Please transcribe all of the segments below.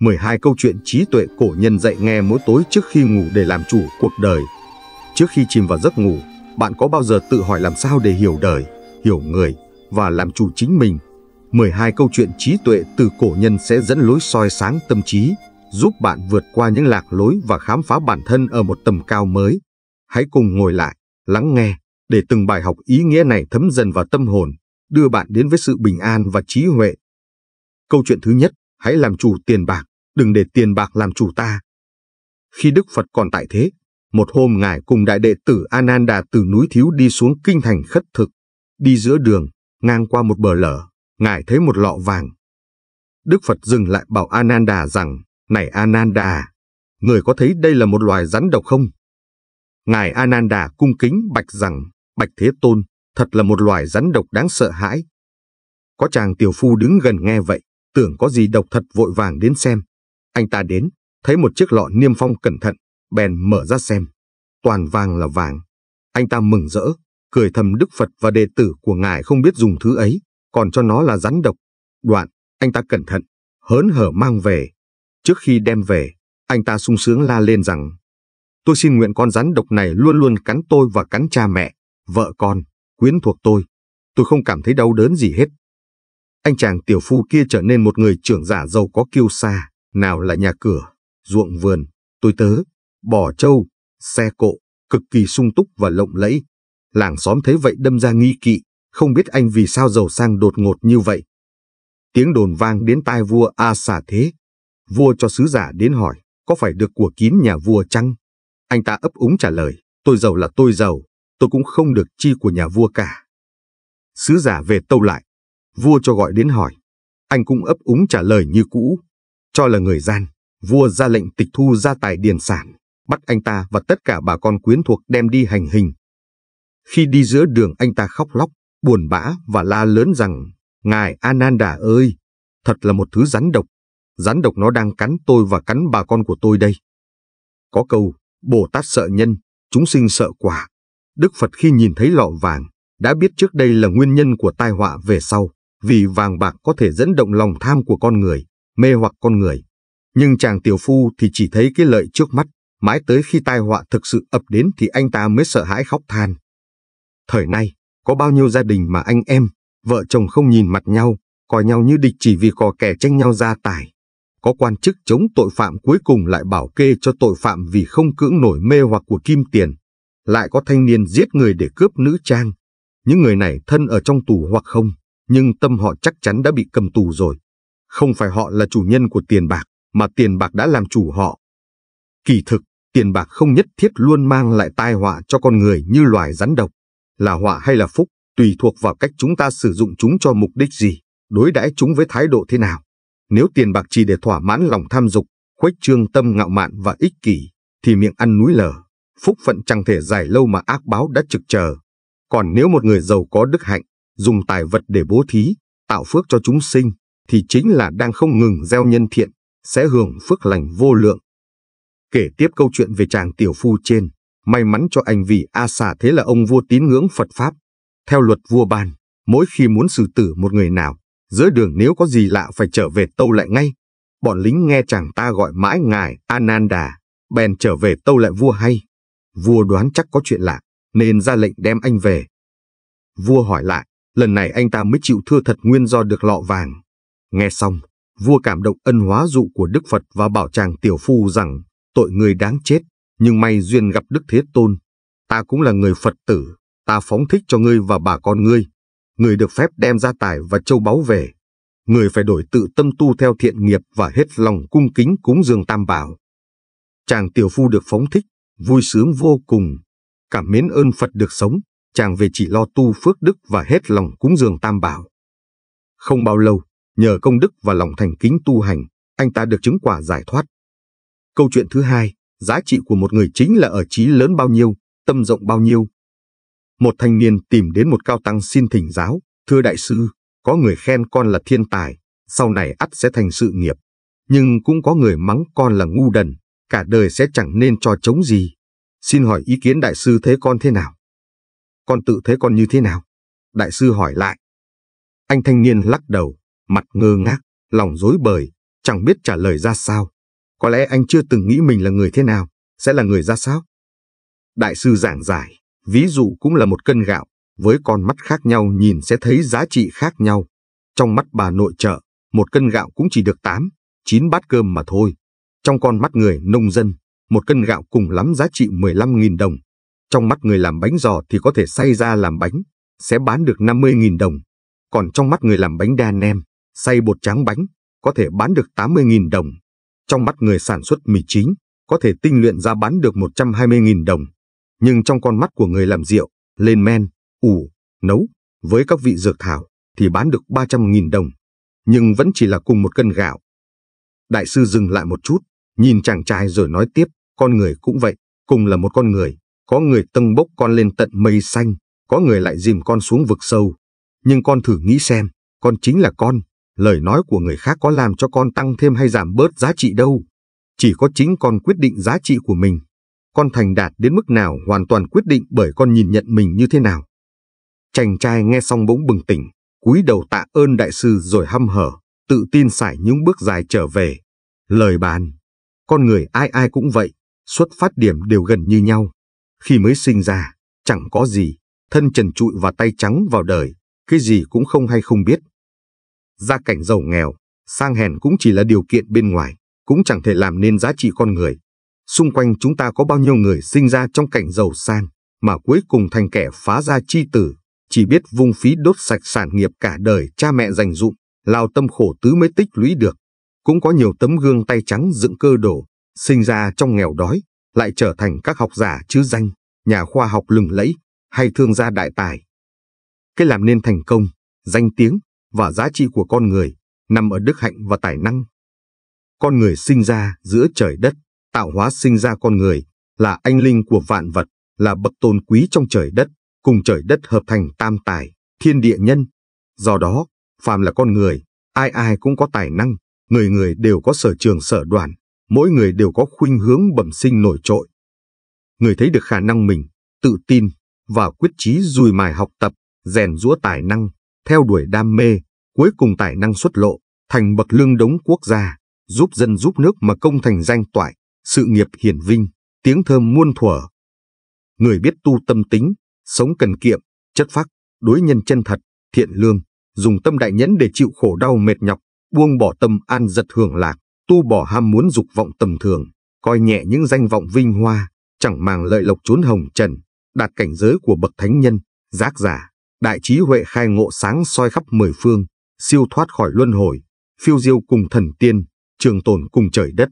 12 câu chuyện trí tuệ cổ nhân dạy nghe mỗi tối trước khi ngủ để làm chủ cuộc đời. Trước khi chìm vào giấc ngủ, bạn có bao giờ tự hỏi làm sao để hiểu đời, hiểu người và làm chủ chính mình? 12 câu chuyện trí tuệ từ cổ nhân sẽ dẫn lối soi sáng tâm trí, giúp bạn vượt qua những lạc lối và khám phá bản thân ở một tầm cao mới. Hãy cùng ngồi lại, lắng nghe, để từng bài học ý nghĩa này thấm dần vào tâm hồn, đưa bạn đến với sự bình an và trí huệ. Câu chuyện thứ nhất, hãy làm chủ tiền bạc, đừng để tiền bạc làm chủ ta. Khi Đức Phật còn tại thế, một hôm Ngài cùng đại đệ tử Ananda từ núi Thiếu đi xuống kinh thành khất thực, đi giữa đường, ngang qua một bờ lở, Ngài thấy một lọ vàng. Đức Phật dừng lại bảo Ananda rằng, này Ananda, người có thấy đây là một loài rắn độc không? Ngài Ananda cung kính bạch rằng, bạch thế tôn, thật là một loài rắn độc đáng sợ hãi. Có chàng tiểu phu đứng gần nghe vậy, tưởng có gì độc thật vội vàng đến xem. Anh ta đến, thấy một chiếc lọ niêm phong cẩn thận, bèn mở ra xem. Toàn vàng là vàng. Anh ta mừng rỡ, cười thầm Đức Phật và đệ tử của ngài không biết dùng thứ ấy, còn cho nó là rắn độc. Đoạn, anh ta cẩn thận, hớn hở mang về. Trước khi đem về, anh ta sung sướng la lên rằng, tôi xin nguyện con rắn độc này luôn luôn cắn tôi và cắn cha mẹ, vợ con, quyến thuộc tôi. Tôi không cảm thấy đau đớn gì hết anh chàng tiểu phu kia trở nên một người trưởng giả giàu có kiêu xa, nào là nhà cửa, ruộng vườn, tôi tớ, bò trâu, xe cộ, cực kỳ sung túc và lộng lẫy. Làng xóm thấy vậy đâm ra nghi kỵ, không biết anh vì sao giàu sang đột ngột như vậy. Tiếng đồn vang đến tai vua A xà thế. Vua cho sứ giả đến hỏi, có phải được của kín nhà vua chăng? Anh ta ấp úng trả lời, tôi giàu là tôi giàu, tôi cũng không được chi của nhà vua cả. Sứ giả về tâu lại, vua cho gọi đến hỏi. Anh cũng ấp úng trả lời như cũ. Cho là người gian, vua ra lệnh tịch thu gia tài điền sản, bắt anh ta và tất cả bà con quyến thuộc đem đi hành hình. Khi đi giữa đường anh ta khóc lóc, buồn bã và la lớn rằng, Ngài Ananda ơi, thật là một thứ rắn độc. Rắn độc nó đang cắn tôi và cắn bà con của tôi đây. Có câu, Bồ Tát sợ nhân, chúng sinh sợ quả. Đức Phật khi nhìn thấy lọ vàng, đã biết trước đây là nguyên nhân của tai họa về sau vì vàng bạc có thể dẫn động lòng tham của con người, mê hoặc con người. Nhưng chàng tiểu phu thì chỉ thấy cái lợi trước mắt, mãi tới khi tai họa thực sự ập đến thì anh ta mới sợ hãi khóc than. Thời nay, có bao nhiêu gia đình mà anh em, vợ chồng không nhìn mặt nhau, coi nhau như địch chỉ vì cò kẻ tranh nhau gia tài. Có quan chức chống tội phạm cuối cùng lại bảo kê cho tội phạm vì không cưỡng nổi mê hoặc của kim tiền. Lại có thanh niên giết người để cướp nữ trang. Những người này thân ở trong tù hoặc không, nhưng tâm họ chắc chắn đã bị cầm tù rồi. Không phải họ là chủ nhân của tiền bạc, mà tiền bạc đã làm chủ họ. Kỳ thực, tiền bạc không nhất thiết luôn mang lại tai họa cho con người như loài rắn độc. Là họa hay là phúc, tùy thuộc vào cách chúng ta sử dụng chúng cho mục đích gì, đối đãi chúng với thái độ thế nào. Nếu tiền bạc chỉ để thỏa mãn lòng tham dục, khuếch trương tâm ngạo mạn và ích kỷ, thì miệng ăn núi lở, phúc phận chẳng thể dài lâu mà ác báo đã trực chờ. Còn nếu một người giàu có đức hạnh, dùng tài vật để bố thí, tạo phước cho chúng sinh, thì chính là đang không ngừng gieo nhân thiện, sẽ hưởng phước lành vô lượng. Kể tiếp câu chuyện về chàng tiểu phu trên, may mắn cho anh vì A xà thế là ông vua tín ngưỡng Phật Pháp. Theo luật vua ban, mỗi khi muốn xử tử một người nào, giữa đường nếu có gì lạ phải trở về tâu lại ngay. Bọn lính nghe chàng ta gọi mãi ngài Ananda, bèn trở về tâu lại vua hay. Vua đoán chắc có chuyện lạ, nên ra lệnh đem anh về. Vua hỏi lại, lần này anh ta mới chịu thưa thật nguyên do được lọ vàng. Nghe xong, vua cảm động ân hóa dụ của Đức Phật và bảo chàng tiểu phu rằng, tội người đáng chết, nhưng may duyên gặp Đức Thế Tôn. Ta cũng là người Phật tử, ta phóng thích cho ngươi và bà con ngươi. Người được phép đem gia tài và châu báu về. Người phải đổi tự tâm tu theo thiện nghiệp và hết lòng cung kính cúng dường tam bảo. Chàng tiểu phu được phóng thích, vui sướng vô cùng, cảm mến ơn Phật được sống, chàng về chỉ lo tu phước đức và hết lòng cúng dường tam bảo. Không bao lâu, nhờ công đức và lòng thành kính tu hành, anh ta được chứng quả giải thoát. Câu chuyện thứ hai, giá trị của một người chính là ở trí lớn bao nhiêu, tâm rộng bao nhiêu. Một thanh niên tìm đến một cao tăng xin thỉnh giáo, thưa đại sư, có người khen con là thiên tài, sau này ắt sẽ thành sự nghiệp. Nhưng cũng có người mắng con là ngu đần, cả đời sẽ chẳng nên cho chống gì. Xin hỏi ý kiến đại sư thế con thế nào? con tự thấy con như thế nào? Đại sư hỏi lại. Anh thanh niên lắc đầu, mặt ngơ ngác, lòng rối bời, chẳng biết trả lời ra sao. Có lẽ anh chưa từng nghĩ mình là người thế nào, sẽ là người ra sao? Đại sư giảng giải, ví dụ cũng là một cân gạo, với con mắt khác nhau nhìn sẽ thấy giá trị khác nhau. Trong mắt bà nội trợ, một cân gạo cũng chỉ được 8, 9 bát cơm mà thôi. Trong con mắt người nông dân, một cân gạo cùng lắm giá trị 15.000 đồng, trong mắt người làm bánh giò thì có thể xay ra làm bánh, sẽ bán được 50.000 đồng. Còn trong mắt người làm bánh đa nem, xay bột tráng bánh, có thể bán được 80.000 đồng. Trong mắt người sản xuất mì chính, có thể tinh luyện ra bán được 120.000 đồng. Nhưng trong con mắt của người làm rượu, lên men, ủ, nấu, với các vị dược thảo, thì bán được 300.000 đồng. Nhưng vẫn chỉ là cùng một cân gạo. Đại sư dừng lại một chút, nhìn chàng trai rồi nói tiếp, con người cũng vậy, cùng là một con người, có người tâng bốc con lên tận mây xanh, có người lại dìm con xuống vực sâu. Nhưng con thử nghĩ xem, con chính là con, lời nói của người khác có làm cho con tăng thêm hay giảm bớt giá trị đâu. Chỉ có chính con quyết định giá trị của mình. Con thành đạt đến mức nào hoàn toàn quyết định bởi con nhìn nhận mình như thế nào. Chàng trai nghe xong bỗng bừng tỉnh, cúi đầu tạ ơn đại sư rồi hăm hở, tự tin sải những bước dài trở về. Lời bàn, con người ai ai cũng vậy, xuất phát điểm đều gần như nhau. Khi mới sinh ra, chẳng có gì, thân trần trụi và tay trắng vào đời, cái gì cũng không hay không biết. Gia cảnh giàu nghèo, sang hèn cũng chỉ là điều kiện bên ngoài, cũng chẳng thể làm nên giá trị con người. Xung quanh chúng ta có bao nhiêu người sinh ra trong cảnh giàu sang, mà cuối cùng thành kẻ phá gia chi tử, chỉ biết vung phí đốt sạch sản nghiệp cả đời cha mẹ dành dụng, lao tâm khổ tứ mới tích lũy được. Cũng có nhiều tấm gương tay trắng dựng cơ đổ, sinh ra trong nghèo đói, lại trở thành các học giả chứ danh, nhà khoa học lừng lẫy hay thương gia đại tài. Cái làm nên thành công, danh tiếng và giá trị của con người nằm ở đức hạnh và tài năng. Con người sinh ra giữa trời đất, tạo hóa sinh ra con người, là anh linh của vạn vật, là bậc tôn quý trong trời đất, cùng trời đất hợp thành tam tài, thiên địa nhân. Do đó, phàm là con người, ai ai cũng có tài năng, người người đều có sở trường sở đoàn, mỗi người đều có khuynh hướng bẩm sinh nổi trội. Người thấy được khả năng mình, tự tin và quyết chí dùi mài học tập, rèn rũa tài năng, theo đuổi đam mê, cuối cùng tài năng xuất lộ, thành bậc lương đống quốc gia, giúp dân giúp nước mà công thành danh toại, sự nghiệp hiển vinh, tiếng thơm muôn thuở. Người biết tu tâm tính, sống cần kiệm, chất phác, đối nhân chân thật, thiện lương, dùng tâm đại nhẫn để chịu khổ đau mệt nhọc, buông bỏ tâm an giật hưởng lạc, tu bỏ ham muốn dục vọng tầm thường, coi nhẹ những danh vọng vinh hoa, chẳng màng lợi lộc chốn hồng trần, đạt cảnh giới của bậc thánh nhân, giác giả, đại trí huệ khai ngộ sáng soi khắp mười phương, siêu thoát khỏi luân hồi, phiêu diêu cùng thần tiên, trường tồn cùng trời đất.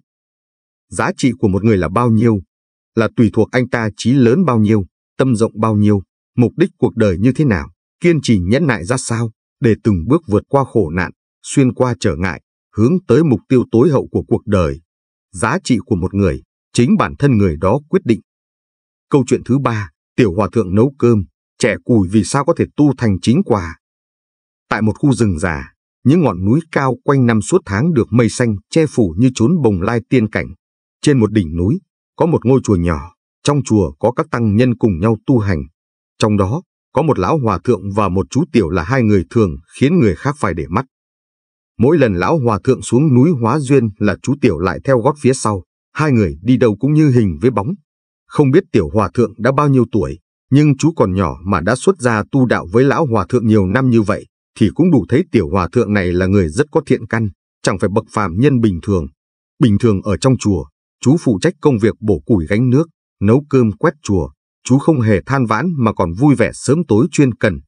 Giá trị của một người là bao nhiêu? Là tùy thuộc anh ta trí lớn bao nhiêu, tâm rộng bao nhiêu, mục đích cuộc đời như thế nào, kiên trì nhẫn nại ra sao, để từng bước vượt qua khổ nạn, xuyên qua trở ngại, hướng tới mục tiêu tối hậu của cuộc đời. Giá trị của một người, chính bản thân người đó quyết định. Câu chuyện thứ ba, tiểu hòa thượng nấu cơm, trẻ cùi vì sao có thể tu thành chính quả. Tại một khu rừng già, những ngọn núi cao quanh năm suốt tháng được mây xanh che phủ như chốn bồng lai tiên cảnh. Trên một đỉnh núi, có một ngôi chùa nhỏ, trong chùa có các tăng nhân cùng nhau tu hành. Trong đó, có một lão hòa thượng và một chú tiểu là hai người thường khiến người khác phải để mắt. Mỗi lần lão hòa thượng xuống núi hóa duyên là chú Tiểu lại theo gót phía sau, hai người đi đâu cũng như hình với bóng. Không biết Tiểu hòa thượng đã bao nhiêu tuổi, nhưng chú còn nhỏ mà đã xuất gia tu đạo với lão hòa thượng nhiều năm như vậy, thì cũng đủ thấy Tiểu hòa thượng này là người rất có thiện căn, chẳng phải bậc phàm nhân bình thường. Bình thường ở trong chùa, chú phụ trách công việc bổ củi gánh nước, nấu cơm quét chùa, chú không hề than vãn mà còn vui vẻ sớm tối chuyên cần.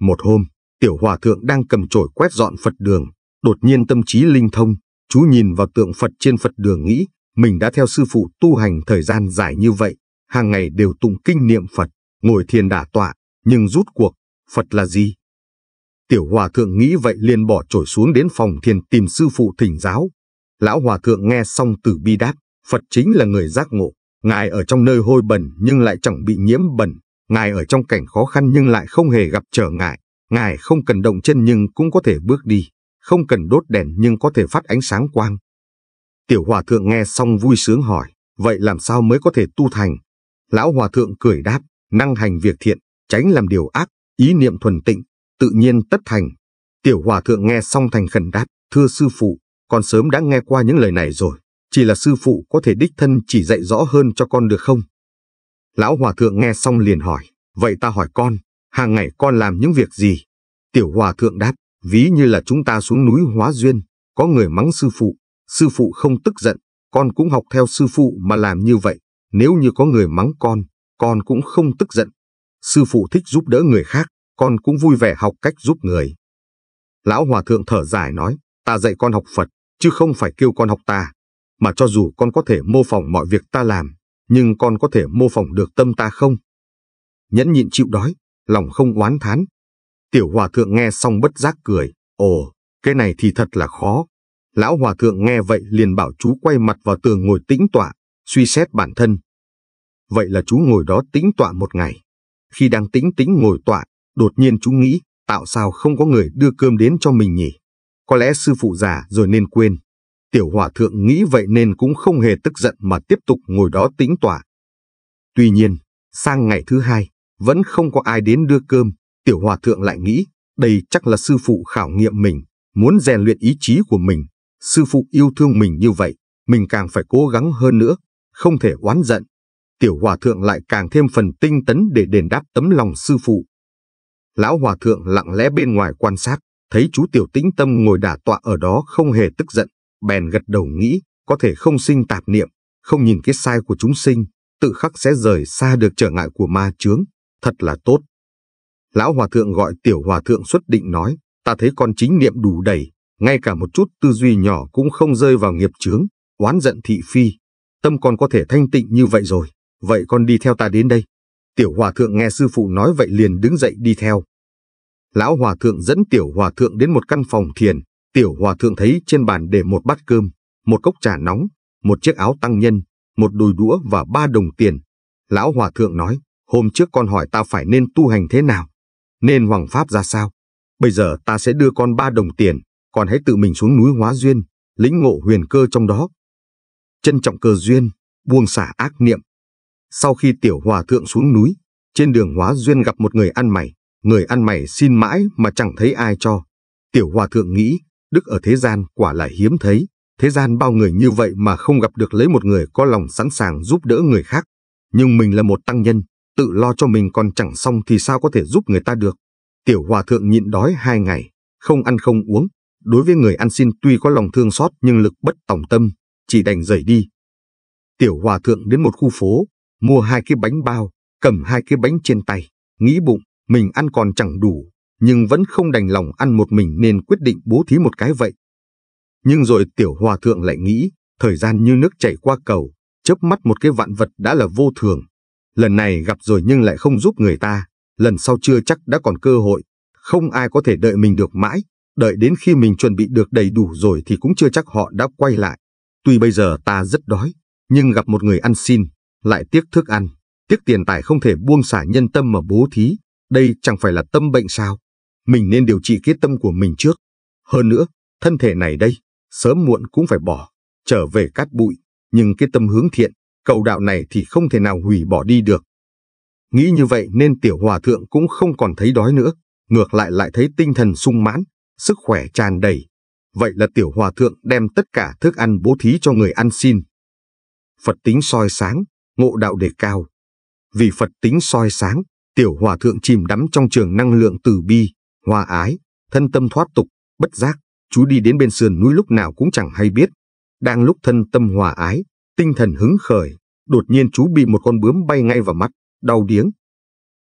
Một hôm, tiểu hòa thượng đang cầm chổi quét dọn Phật đường, Đột nhiên tâm trí linh thông, chú nhìn vào tượng Phật trên Phật đường nghĩ, mình đã theo sư phụ tu hành thời gian dài như vậy, hàng ngày đều tụng kinh niệm Phật, ngồi thiền đả tọa, nhưng rút cuộc, Phật là gì? Tiểu hòa thượng nghĩ vậy liền bỏ trổi xuống đến phòng thiền tìm sư phụ thỉnh giáo. Lão hòa thượng nghe xong từ bi đáp, Phật chính là người giác ngộ. Ngài ở trong nơi hôi bẩn nhưng lại chẳng bị nhiễm bẩn. Ngài ở trong cảnh khó khăn nhưng lại không hề gặp trở ngại. Ngài không cần động chân nhưng cũng có thể bước đi không cần đốt đèn nhưng có thể phát ánh sáng quang. Tiểu hòa thượng nghe xong vui sướng hỏi, vậy làm sao mới có thể tu thành? Lão hòa thượng cười đáp, năng hành việc thiện, tránh làm điều ác, ý niệm thuần tịnh, tự nhiên tất thành. Tiểu hòa thượng nghe xong thành khẩn đáp, thưa sư phụ, con sớm đã nghe qua những lời này rồi, chỉ là sư phụ có thể đích thân chỉ dạy rõ hơn cho con được không? Lão hòa thượng nghe xong liền hỏi, vậy ta hỏi con, hàng ngày con làm những việc gì? Tiểu hòa thượng đáp, Ví như là chúng ta xuống núi hóa duyên, có người mắng sư phụ, sư phụ không tức giận, con cũng học theo sư phụ mà làm như vậy. Nếu như có người mắng con, con cũng không tức giận. Sư phụ thích giúp đỡ người khác, con cũng vui vẻ học cách giúp người. Lão Hòa Thượng thở dài nói, ta dạy con học Phật, chứ không phải kêu con học ta. Mà cho dù con có thể mô phỏng mọi việc ta làm, nhưng con có thể mô phỏng được tâm ta không? Nhẫn nhịn chịu đói, lòng không oán thán, Tiểu hòa thượng nghe xong bất giác cười. Ồ, cái này thì thật là khó. Lão hòa thượng nghe vậy liền bảo chú quay mặt vào tường ngồi tĩnh tọa, suy xét bản thân. Vậy là chú ngồi đó tĩnh tọa một ngày. Khi đang tĩnh tĩnh ngồi tọa, đột nhiên chú nghĩ, tạo sao không có người đưa cơm đến cho mình nhỉ? Có lẽ sư phụ già rồi nên quên. Tiểu hòa thượng nghĩ vậy nên cũng không hề tức giận mà tiếp tục ngồi đó tĩnh tọa. Tuy nhiên, sang ngày thứ hai, vẫn không có ai đến đưa cơm, Tiểu hòa thượng lại nghĩ, đây chắc là sư phụ khảo nghiệm mình, muốn rèn luyện ý chí của mình. Sư phụ yêu thương mình như vậy, mình càng phải cố gắng hơn nữa, không thể oán giận. Tiểu hòa thượng lại càng thêm phần tinh tấn để đền đáp tấm lòng sư phụ. Lão hòa thượng lặng lẽ bên ngoài quan sát, thấy chú tiểu tĩnh tâm ngồi đả tọa ở đó không hề tức giận, bèn gật đầu nghĩ, có thể không sinh tạp niệm, không nhìn cái sai của chúng sinh, tự khắc sẽ rời xa được trở ngại của ma chướng, thật là tốt. Lão Hòa Thượng gọi Tiểu Hòa Thượng xuất định nói, ta thấy con chính niệm đủ đầy, ngay cả một chút tư duy nhỏ cũng không rơi vào nghiệp chướng, oán giận thị phi. Tâm con có thể thanh tịnh như vậy rồi, vậy con đi theo ta đến đây. Tiểu Hòa Thượng nghe sư phụ nói vậy liền đứng dậy đi theo. Lão Hòa Thượng dẫn Tiểu Hòa Thượng đến một căn phòng thiền, Tiểu Hòa Thượng thấy trên bàn để một bát cơm, một cốc trà nóng, một chiếc áo tăng nhân, một đùi đũa và ba đồng tiền. Lão Hòa Thượng nói, hôm trước con hỏi ta phải nên tu hành thế nào, nên hoàng pháp ra sao. Bây giờ ta sẽ đưa con ba đồng tiền, còn hãy tự mình xuống núi hóa duyên, lĩnh ngộ huyền cơ trong đó. Trân trọng cơ duyên, buông xả ác niệm. Sau khi tiểu hòa thượng xuống núi, trên đường hóa duyên gặp một người ăn mày, người ăn mày xin mãi mà chẳng thấy ai cho. Tiểu hòa thượng nghĩ, đức ở thế gian quả là hiếm thấy, thế gian bao người như vậy mà không gặp được lấy một người có lòng sẵn sàng giúp đỡ người khác. Nhưng mình là một tăng nhân, tự lo cho mình còn chẳng xong thì sao có thể giúp người ta được. Tiểu hòa thượng nhịn đói hai ngày, không ăn không uống. Đối với người ăn xin tuy có lòng thương xót nhưng lực bất tòng tâm, chỉ đành rời đi. Tiểu hòa thượng đến một khu phố, mua hai cái bánh bao, cầm hai cái bánh trên tay, nghĩ bụng, mình ăn còn chẳng đủ, nhưng vẫn không đành lòng ăn một mình nên quyết định bố thí một cái vậy. Nhưng rồi tiểu hòa thượng lại nghĩ, thời gian như nước chảy qua cầu, chớp mắt một cái vạn vật đã là vô thường, lần này gặp rồi nhưng lại không giúp người ta, lần sau chưa chắc đã còn cơ hội, không ai có thể đợi mình được mãi, đợi đến khi mình chuẩn bị được đầy đủ rồi thì cũng chưa chắc họ đã quay lại. Tuy bây giờ ta rất đói, nhưng gặp một người ăn xin, lại tiếc thức ăn, tiếc tiền tài không thể buông xả nhân tâm mà bố thí, đây chẳng phải là tâm bệnh sao. Mình nên điều trị cái tâm của mình trước. Hơn nữa, thân thể này đây, sớm muộn cũng phải bỏ, trở về cát bụi, nhưng cái tâm hướng thiện Cầu đạo này thì không thể nào hủy bỏ đi được. Nghĩ như vậy nên tiểu hòa thượng cũng không còn thấy đói nữa, ngược lại lại thấy tinh thần sung mãn, sức khỏe tràn đầy. Vậy là tiểu hòa thượng đem tất cả thức ăn bố thí cho người ăn xin. Phật tính soi sáng, ngộ đạo đề cao. Vì Phật tính soi sáng, tiểu hòa thượng chìm đắm trong trường năng lượng từ bi, hòa ái, thân tâm thoát tục, bất giác, chú đi đến bên sườn núi lúc nào cũng chẳng hay biết. Đang lúc thân tâm hòa ái, Tinh thần hứng khởi, đột nhiên chú bị một con bướm bay ngay vào mắt, đau điếng.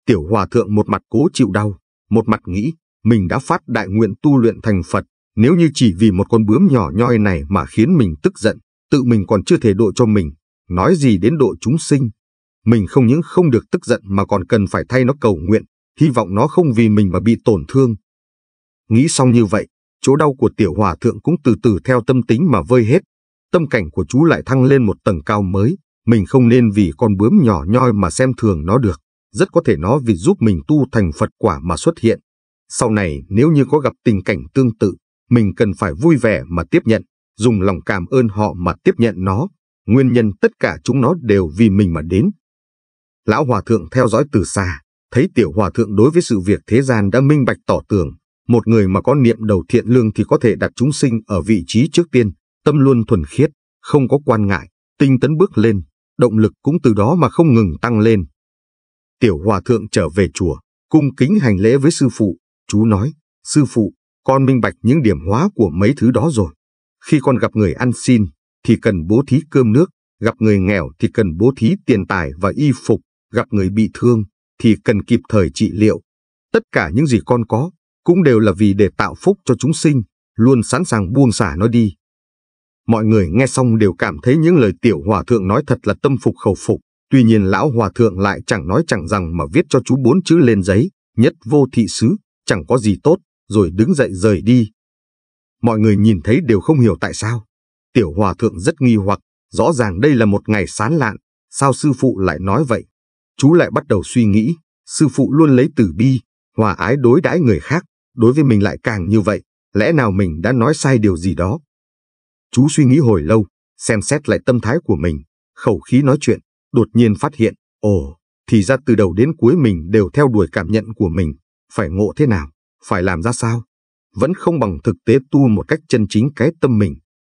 Tiểu hòa thượng một mặt cố chịu đau, một mặt nghĩ mình đã phát đại nguyện tu luyện thành Phật, nếu như chỉ vì một con bướm nhỏ nhoi này mà khiến mình tức giận, tự mình còn chưa thể độ cho mình, nói gì đến độ chúng sinh. Mình không những không được tức giận mà còn cần phải thay nó cầu nguyện, hy vọng nó không vì mình mà bị tổn thương. Nghĩ xong như vậy, chỗ đau của tiểu hòa thượng cũng từ từ theo tâm tính mà vơi hết, tâm cảnh của chú lại thăng lên một tầng cao mới. Mình không nên vì con bướm nhỏ nhoi mà xem thường nó được. Rất có thể nó vì giúp mình tu thành Phật quả mà xuất hiện. Sau này nếu như có gặp tình cảnh tương tự, mình cần phải vui vẻ mà tiếp nhận, dùng lòng cảm ơn họ mà tiếp nhận nó. Nguyên nhân tất cả chúng nó đều vì mình mà đến. Lão Hòa Thượng theo dõi từ xa, thấy Tiểu Hòa Thượng đối với sự việc thế gian đã minh bạch tỏ tường. Một người mà có niệm đầu thiện lương thì có thể đặt chúng sinh ở vị trí trước tiên, tâm luôn thuần khiết, không có quan ngại, tinh tấn bước lên, động lực cũng từ đó mà không ngừng tăng lên. Tiểu hòa thượng trở về chùa, cung kính hành lễ với sư phụ, chú nói, sư phụ, con minh bạch những điểm hóa của mấy thứ đó rồi. Khi con gặp người ăn xin, thì cần bố thí cơm nước, gặp người nghèo thì cần bố thí tiền tài và y phục, gặp người bị thương, thì cần kịp thời trị liệu. Tất cả những gì con có, cũng đều là vì để tạo phúc cho chúng sinh, luôn sẵn sàng buông xả nó đi, Mọi người nghe xong đều cảm thấy những lời tiểu hòa thượng nói thật là tâm phục khẩu phục. Tuy nhiên lão hòa thượng lại chẳng nói chẳng rằng mà viết cho chú bốn chữ lên giấy, nhất vô thị xứ chẳng có gì tốt, rồi đứng dậy rời đi. Mọi người nhìn thấy đều không hiểu tại sao. Tiểu hòa thượng rất nghi hoặc, rõ ràng đây là một ngày sán lạn, sao sư phụ lại nói vậy? Chú lại bắt đầu suy nghĩ, sư phụ luôn lấy tử bi, hòa ái đối đãi người khác, đối với mình lại càng như vậy, lẽ nào mình đã nói sai điều gì đó? Chú suy nghĩ hồi lâu, xem xét lại tâm thái của mình, khẩu khí nói chuyện, đột nhiên phát hiện, ồ, thì ra từ đầu đến cuối mình đều theo đuổi cảm nhận của mình, phải ngộ thế nào, phải làm ra sao. Vẫn không bằng thực tế tu một cách chân chính cái tâm mình.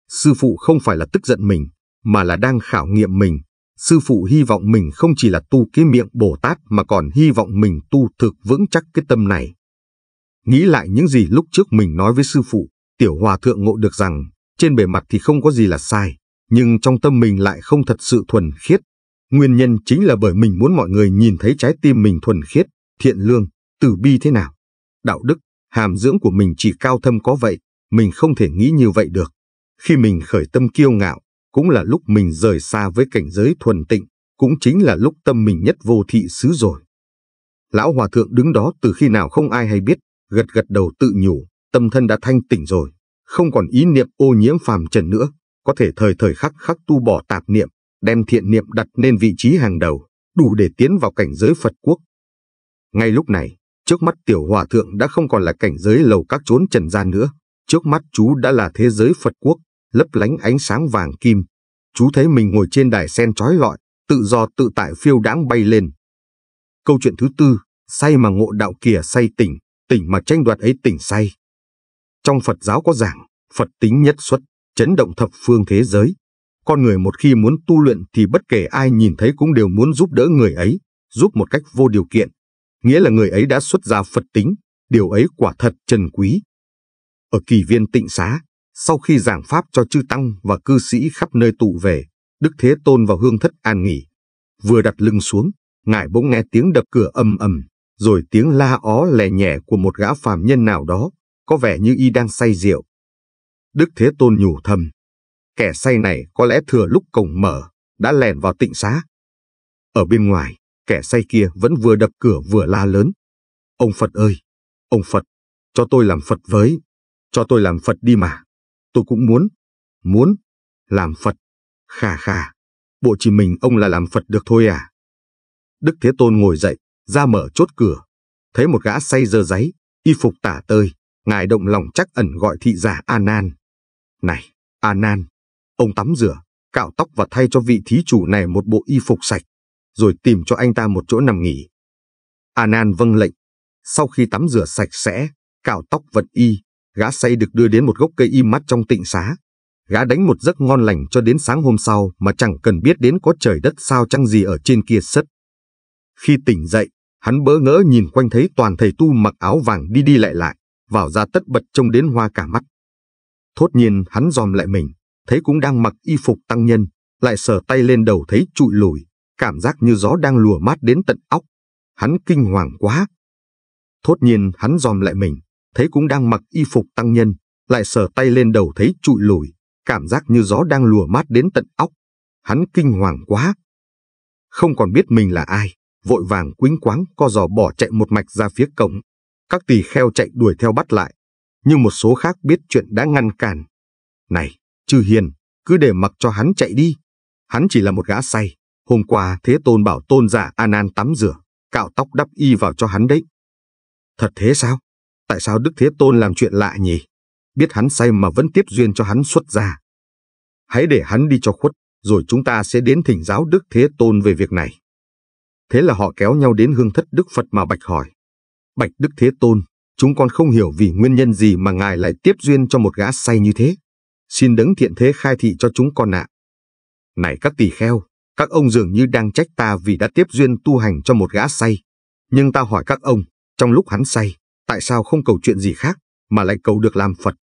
Sư phụ không phải là tức giận mình, mà là đang khảo nghiệm mình. Sư phụ hy vọng mình không chỉ là tu cái miệng Bồ Tát mà còn hy vọng mình tu thực vững chắc cái tâm này. Nghĩ lại những gì lúc trước mình nói với sư phụ, tiểu hòa thượng ngộ được rằng trên bề mặt thì không có gì là sai, nhưng trong tâm mình lại không thật sự thuần khiết. Nguyên nhân chính là bởi mình muốn mọi người nhìn thấy trái tim mình thuần khiết, thiện lương, từ bi thế nào. Đạo đức, hàm dưỡng của mình chỉ cao thâm có vậy, mình không thể nghĩ như vậy được. Khi mình khởi tâm kiêu ngạo, cũng là lúc mình rời xa với cảnh giới thuần tịnh, cũng chính là lúc tâm mình nhất vô thị xứ rồi. Lão Hòa Thượng đứng đó từ khi nào không ai hay biết, gật gật đầu tự nhủ, tâm thân đã thanh tỉnh rồi không còn ý niệm ô nhiễm phàm trần nữa, có thể thời thời khắc khắc tu bỏ tạp niệm, đem thiện niệm đặt lên vị trí hàng đầu, đủ để tiến vào cảnh giới Phật quốc. Ngay lúc này, trước mắt tiểu hòa thượng đã không còn là cảnh giới lầu các chốn trần gian nữa, trước mắt chú đã là thế giới Phật quốc, lấp lánh ánh sáng vàng kim. Chú thấy mình ngồi trên đài sen trói lọi, tự do tự tại phiêu đáng bay lên. Câu chuyện thứ tư, say mà ngộ đạo kìa say tỉnh, tỉnh mà tranh đoạt ấy tỉnh say, trong Phật giáo có giảng, Phật tính nhất xuất, chấn động thập phương thế giới. Con người một khi muốn tu luyện thì bất kể ai nhìn thấy cũng đều muốn giúp đỡ người ấy, giúp một cách vô điều kiện. Nghĩa là người ấy đã xuất ra Phật tính, điều ấy quả thật trân quý. Ở kỳ viên tịnh xá, sau khi giảng pháp cho chư tăng và cư sĩ khắp nơi tụ về, Đức Thế Tôn vào hương thất an nghỉ. Vừa đặt lưng xuống, ngài bỗng nghe tiếng đập cửa ầm ầm, rồi tiếng la ó lè nhẹ của một gã phàm nhân nào đó, có vẻ như y đang say rượu. Đức Thế Tôn nhủ thầm, kẻ say này có lẽ thừa lúc cổng mở, đã lèn vào tịnh xá. Ở bên ngoài, kẻ say kia vẫn vừa đập cửa vừa la lớn. Ông Phật ơi! Ông Phật! Cho tôi làm Phật với! Cho tôi làm Phật đi mà! Tôi cũng muốn! Muốn! Làm Phật! Khà khà! Bộ chỉ mình ông là làm Phật được thôi à? Đức Thế Tôn ngồi dậy, ra mở chốt cửa. Thấy một gã say dơ giấy, y phục tả tơi, Ngài động lòng chắc ẩn gọi thị giả Anan. Này, Anan, ông tắm rửa, cạo tóc và thay cho vị thí chủ này một bộ y phục sạch, rồi tìm cho anh ta một chỗ nằm nghỉ. Anan vâng lệnh. Sau khi tắm rửa sạch sẽ, cạo tóc vật y, gã say được đưa đến một gốc cây im mắt trong tịnh xá. Gã đánh một giấc ngon lành cho đến sáng hôm sau mà chẳng cần biết đến có trời đất sao chăng gì ở trên kia sất. Khi tỉnh dậy, hắn bỡ ngỡ nhìn quanh thấy toàn thầy tu mặc áo vàng đi đi lại lại, vào ra tất bật trông đến hoa cả mắt. Thốt nhiên hắn dòm lại mình, thấy cũng đang mặc y phục tăng nhân, lại sờ tay lên đầu thấy trụi lùi, cảm giác như gió đang lùa mát đến tận óc. Hắn kinh hoàng quá. Thốt nhiên hắn dòm lại mình, thấy cũng đang mặc y phục tăng nhân, lại sờ tay lên đầu thấy trụi lùi, cảm giác như gió đang lùa mát đến tận óc. Hắn kinh hoàng quá. Không còn biết mình là ai, vội vàng quính quáng co giò bỏ chạy một mạch ra phía cổng. Các tỳ kheo chạy đuổi theo bắt lại, nhưng một số khác biết chuyện đã ngăn cản. Này, chư hiền, cứ để mặc cho hắn chạy đi. Hắn chỉ là một gã say. Hôm qua Thế Tôn bảo tôn giả Anan tắm rửa, cạo tóc đắp y vào cho hắn đấy. Thật thế sao? Tại sao Đức Thế Tôn làm chuyện lạ nhỉ? Biết hắn say mà vẫn tiếp duyên cho hắn xuất ra. Hãy để hắn đi cho khuất, rồi chúng ta sẽ đến thỉnh giáo Đức Thế Tôn về việc này. Thế là họ kéo nhau đến hương thất Đức Phật mà bạch hỏi. Bạch Đức Thế Tôn, chúng con không hiểu vì nguyên nhân gì mà ngài lại tiếp duyên cho một gã say như thế. Xin đấng thiện thế khai thị cho chúng con ạ. Này các tỳ kheo, các ông dường như đang trách ta vì đã tiếp duyên tu hành cho một gã say. Nhưng ta hỏi các ông, trong lúc hắn say, tại sao không cầu chuyện gì khác, mà lại cầu được làm Phật?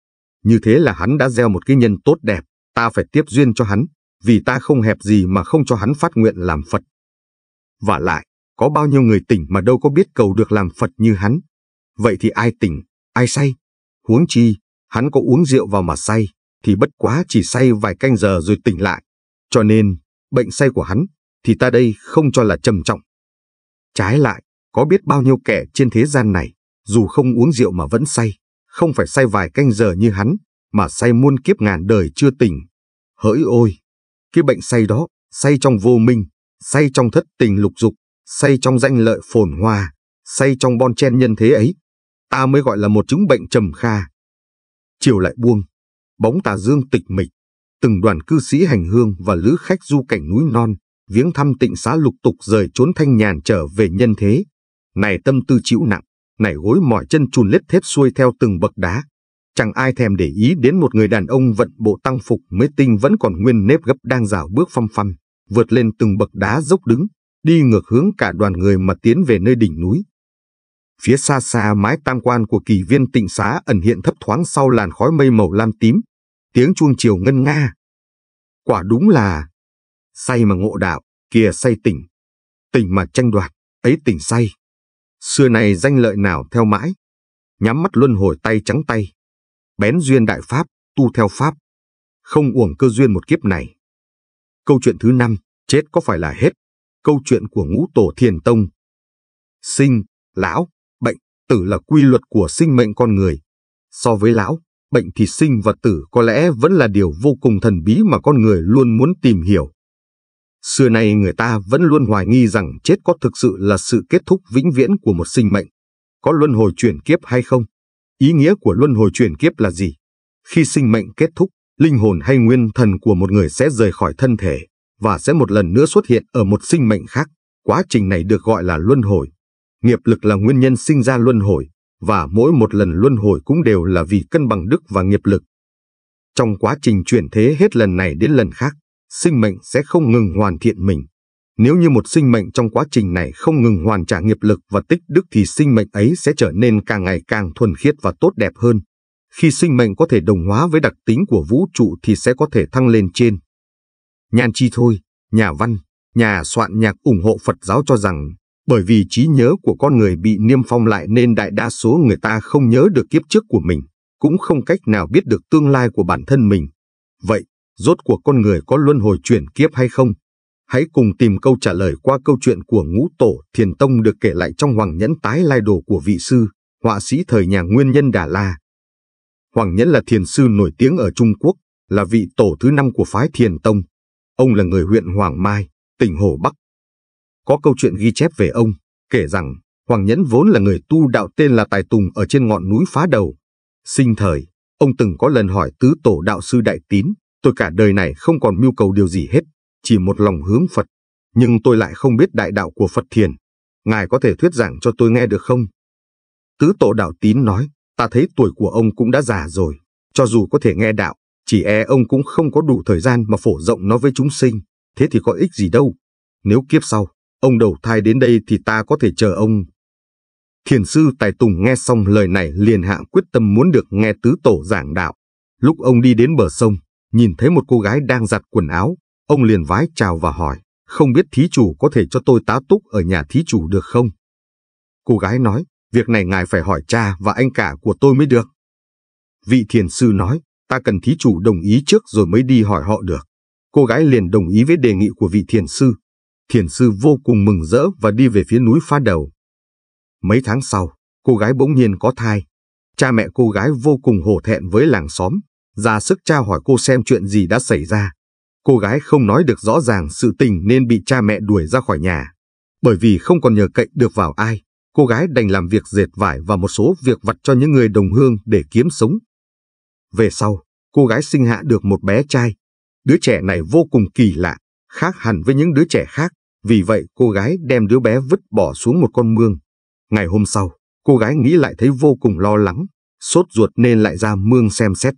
Như thế là hắn đã gieo một cái nhân tốt đẹp, ta phải tiếp duyên cho hắn, vì ta không hẹp gì mà không cho hắn phát nguyện làm Phật. Và lại, có bao nhiêu người tỉnh mà đâu có biết cầu được làm Phật như hắn. Vậy thì ai tỉnh, ai say? Huống chi, hắn có uống rượu vào mà say, thì bất quá chỉ say vài canh giờ rồi tỉnh lại. Cho nên, bệnh say của hắn, thì ta đây không cho là trầm trọng. Trái lại, có biết bao nhiêu kẻ trên thế gian này, dù không uống rượu mà vẫn say, không phải say vài canh giờ như hắn, mà say muôn kiếp ngàn đời chưa tỉnh. Hỡi ôi, cái bệnh say đó, say trong vô minh, say trong thất tình lục dục, say trong danh lợi phồn hoa, say trong bon chen nhân thế ấy, ta mới gọi là một chứng bệnh trầm kha. Chiều lại buông, bóng tà dương tịch mịch, từng đoàn cư sĩ hành hương và lữ khách du cảnh núi non, viếng thăm tịnh xá lục tục rời trốn thanh nhàn trở về nhân thế. Này tâm tư chịu nặng, này gối mỏi chân chùn lết thép xuôi theo từng bậc đá. Chẳng ai thèm để ý đến một người đàn ông vận bộ tăng phục mới tinh vẫn còn nguyên nếp gấp đang rào bước phăm phăm, vượt lên từng bậc đá dốc đứng, đi ngược hướng cả đoàn người mà tiến về nơi đỉnh núi. Phía xa xa mái tam quan của kỳ viên tịnh xá ẩn hiện thấp thoáng sau làn khói mây màu lam tím, tiếng chuông chiều ngân nga. Quả đúng là say mà ngộ đạo, kìa say tỉnh, tỉnh mà tranh đoạt, ấy tỉnh say. Xưa này danh lợi nào theo mãi, nhắm mắt luân hồi tay trắng tay, bén duyên đại pháp, tu theo pháp, không uổng cơ duyên một kiếp này. Câu chuyện thứ năm, chết có phải là hết câu chuyện của ngũ tổ thiền tông. Sinh, lão, bệnh, tử là quy luật của sinh mệnh con người. So với lão, bệnh thì sinh và tử có lẽ vẫn là điều vô cùng thần bí mà con người luôn muốn tìm hiểu. Xưa nay người ta vẫn luôn hoài nghi rằng chết có thực sự là sự kết thúc vĩnh viễn của một sinh mệnh. Có luân hồi chuyển kiếp hay không? Ý nghĩa của luân hồi chuyển kiếp là gì? Khi sinh mệnh kết thúc, linh hồn hay nguyên thần của một người sẽ rời khỏi thân thể, và sẽ một lần nữa xuất hiện ở một sinh mệnh khác. Quá trình này được gọi là luân hồi. Nghiệp lực là nguyên nhân sinh ra luân hồi, và mỗi một lần luân hồi cũng đều là vì cân bằng đức và nghiệp lực. Trong quá trình chuyển thế hết lần này đến lần khác, sinh mệnh sẽ không ngừng hoàn thiện mình. Nếu như một sinh mệnh trong quá trình này không ngừng hoàn trả nghiệp lực và tích đức thì sinh mệnh ấy sẽ trở nên càng ngày càng thuần khiết và tốt đẹp hơn. Khi sinh mệnh có thể đồng hóa với đặc tính của vũ trụ thì sẽ có thể thăng lên trên. Nhan Chi Thôi, nhà văn, nhà soạn nhạc ủng hộ Phật giáo cho rằng bởi vì trí nhớ của con người bị niêm phong lại nên đại đa số người ta không nhớ được kiếp trước của mình, cũng không cách nào biết được tương lai của bản thân mình. Vậy, rốt cuộc con người có luân hồi chuyển kiếp hay không? Hãy cùng tìm câu trả lời qua câu chuyện của ngũ tổ Thiền Tông được kể lại trong Hoàng Nhẫn Tái Lai Đồ của vị sư, họa sĩ thời nhà Nguyên Nhân Đà La. Hoàng Nhẫn là thiền sư nổi tiếng ở Trung Quốc, là vị tổ thứ năm của phái Thiền Tông. Ông là người huyện Hoàng Mai, tỉnh Hồ Bắc. Có câu chuyện ghi chép về ông, kể rằng Hoàng Nhẫn vốn là người tu đạo tên là Tài Tùng ở trên ngọn núi Phá Đầu. Sinh thời, ông từng có lần hỏi tứ tổ đạo sư Đại Tín, tôi cả đời này không còn mưu cầu điều gì hết, chỉ một lòng hướng Phật. Nhưng tôi lại không biết đại đạo của Phật thiền. Ngài có thể thuyết giảng cho tôi nghe được không? Tứ tổ đạo tín nói, ta thấy tuổi của ông cũng đã già rồi, cho dù có thể nghe đạo, chỉ e ông cũng không có đủ thời gian mà phổ rộng nó với chúng sinh, thế thì có ích gì đâu. Nếu kiếp sau, ông đầu thai đến đây thì ta có thể chờ ông. Thiền sư Tài Tùng nghe xong lời này liền hạ quyết tâm muốn được nghe tứ tổ giảng đạo. Lúc ông đi đến bờ sông, nhìn thấy một cô gái đang giặt quần áo, ông liền vái chào và hỏi, không biết thí chủ có thể cho tôi tá túc ở nhà thí chủ được không? Cô gái nói, việc này ngài phải hỏi cha và anh cả của tôi mới được. Vị thiền sư nói, ta cần thí chủ đồng ý trước rồi mới đi hỏi họ được. Cô gái liền đồng ý với đề nghị của vị thiền sư. Thiền sư vô cùng mừng rỡ và đi về phía núi phá đầu. Mấy tháng sau, cô gái bỗng nhiên có thai. Cha mẹ cô gái vô cùng hổ thẹn với làng xóm, ra sức tra hỏi cô xem chuyện gì đã xảy ra. Cô gái không nói được rõ ràng sự tình nên bị cha mẹ đuổi ra khỏi nhà. Bởi vì không còn nhờ cậy được vào ai, cô gái đành làm việc dệt vải và một số việc vặt cho những người đồng hương để kiếm sống. Về sau, cô gái sinh hạ được một bé trai. Đứa trẻ này vô cùng kỳ lạ, khác hẳn với những đứa trẻ khác, vì vậy cô gái đem đứa bé vứt bỏ xuống một con mương. Ngày hôm sau, cô gái nghĩ lại thấy vô cùng lo lắng, sốt ruột nên lại ra mương xem xét.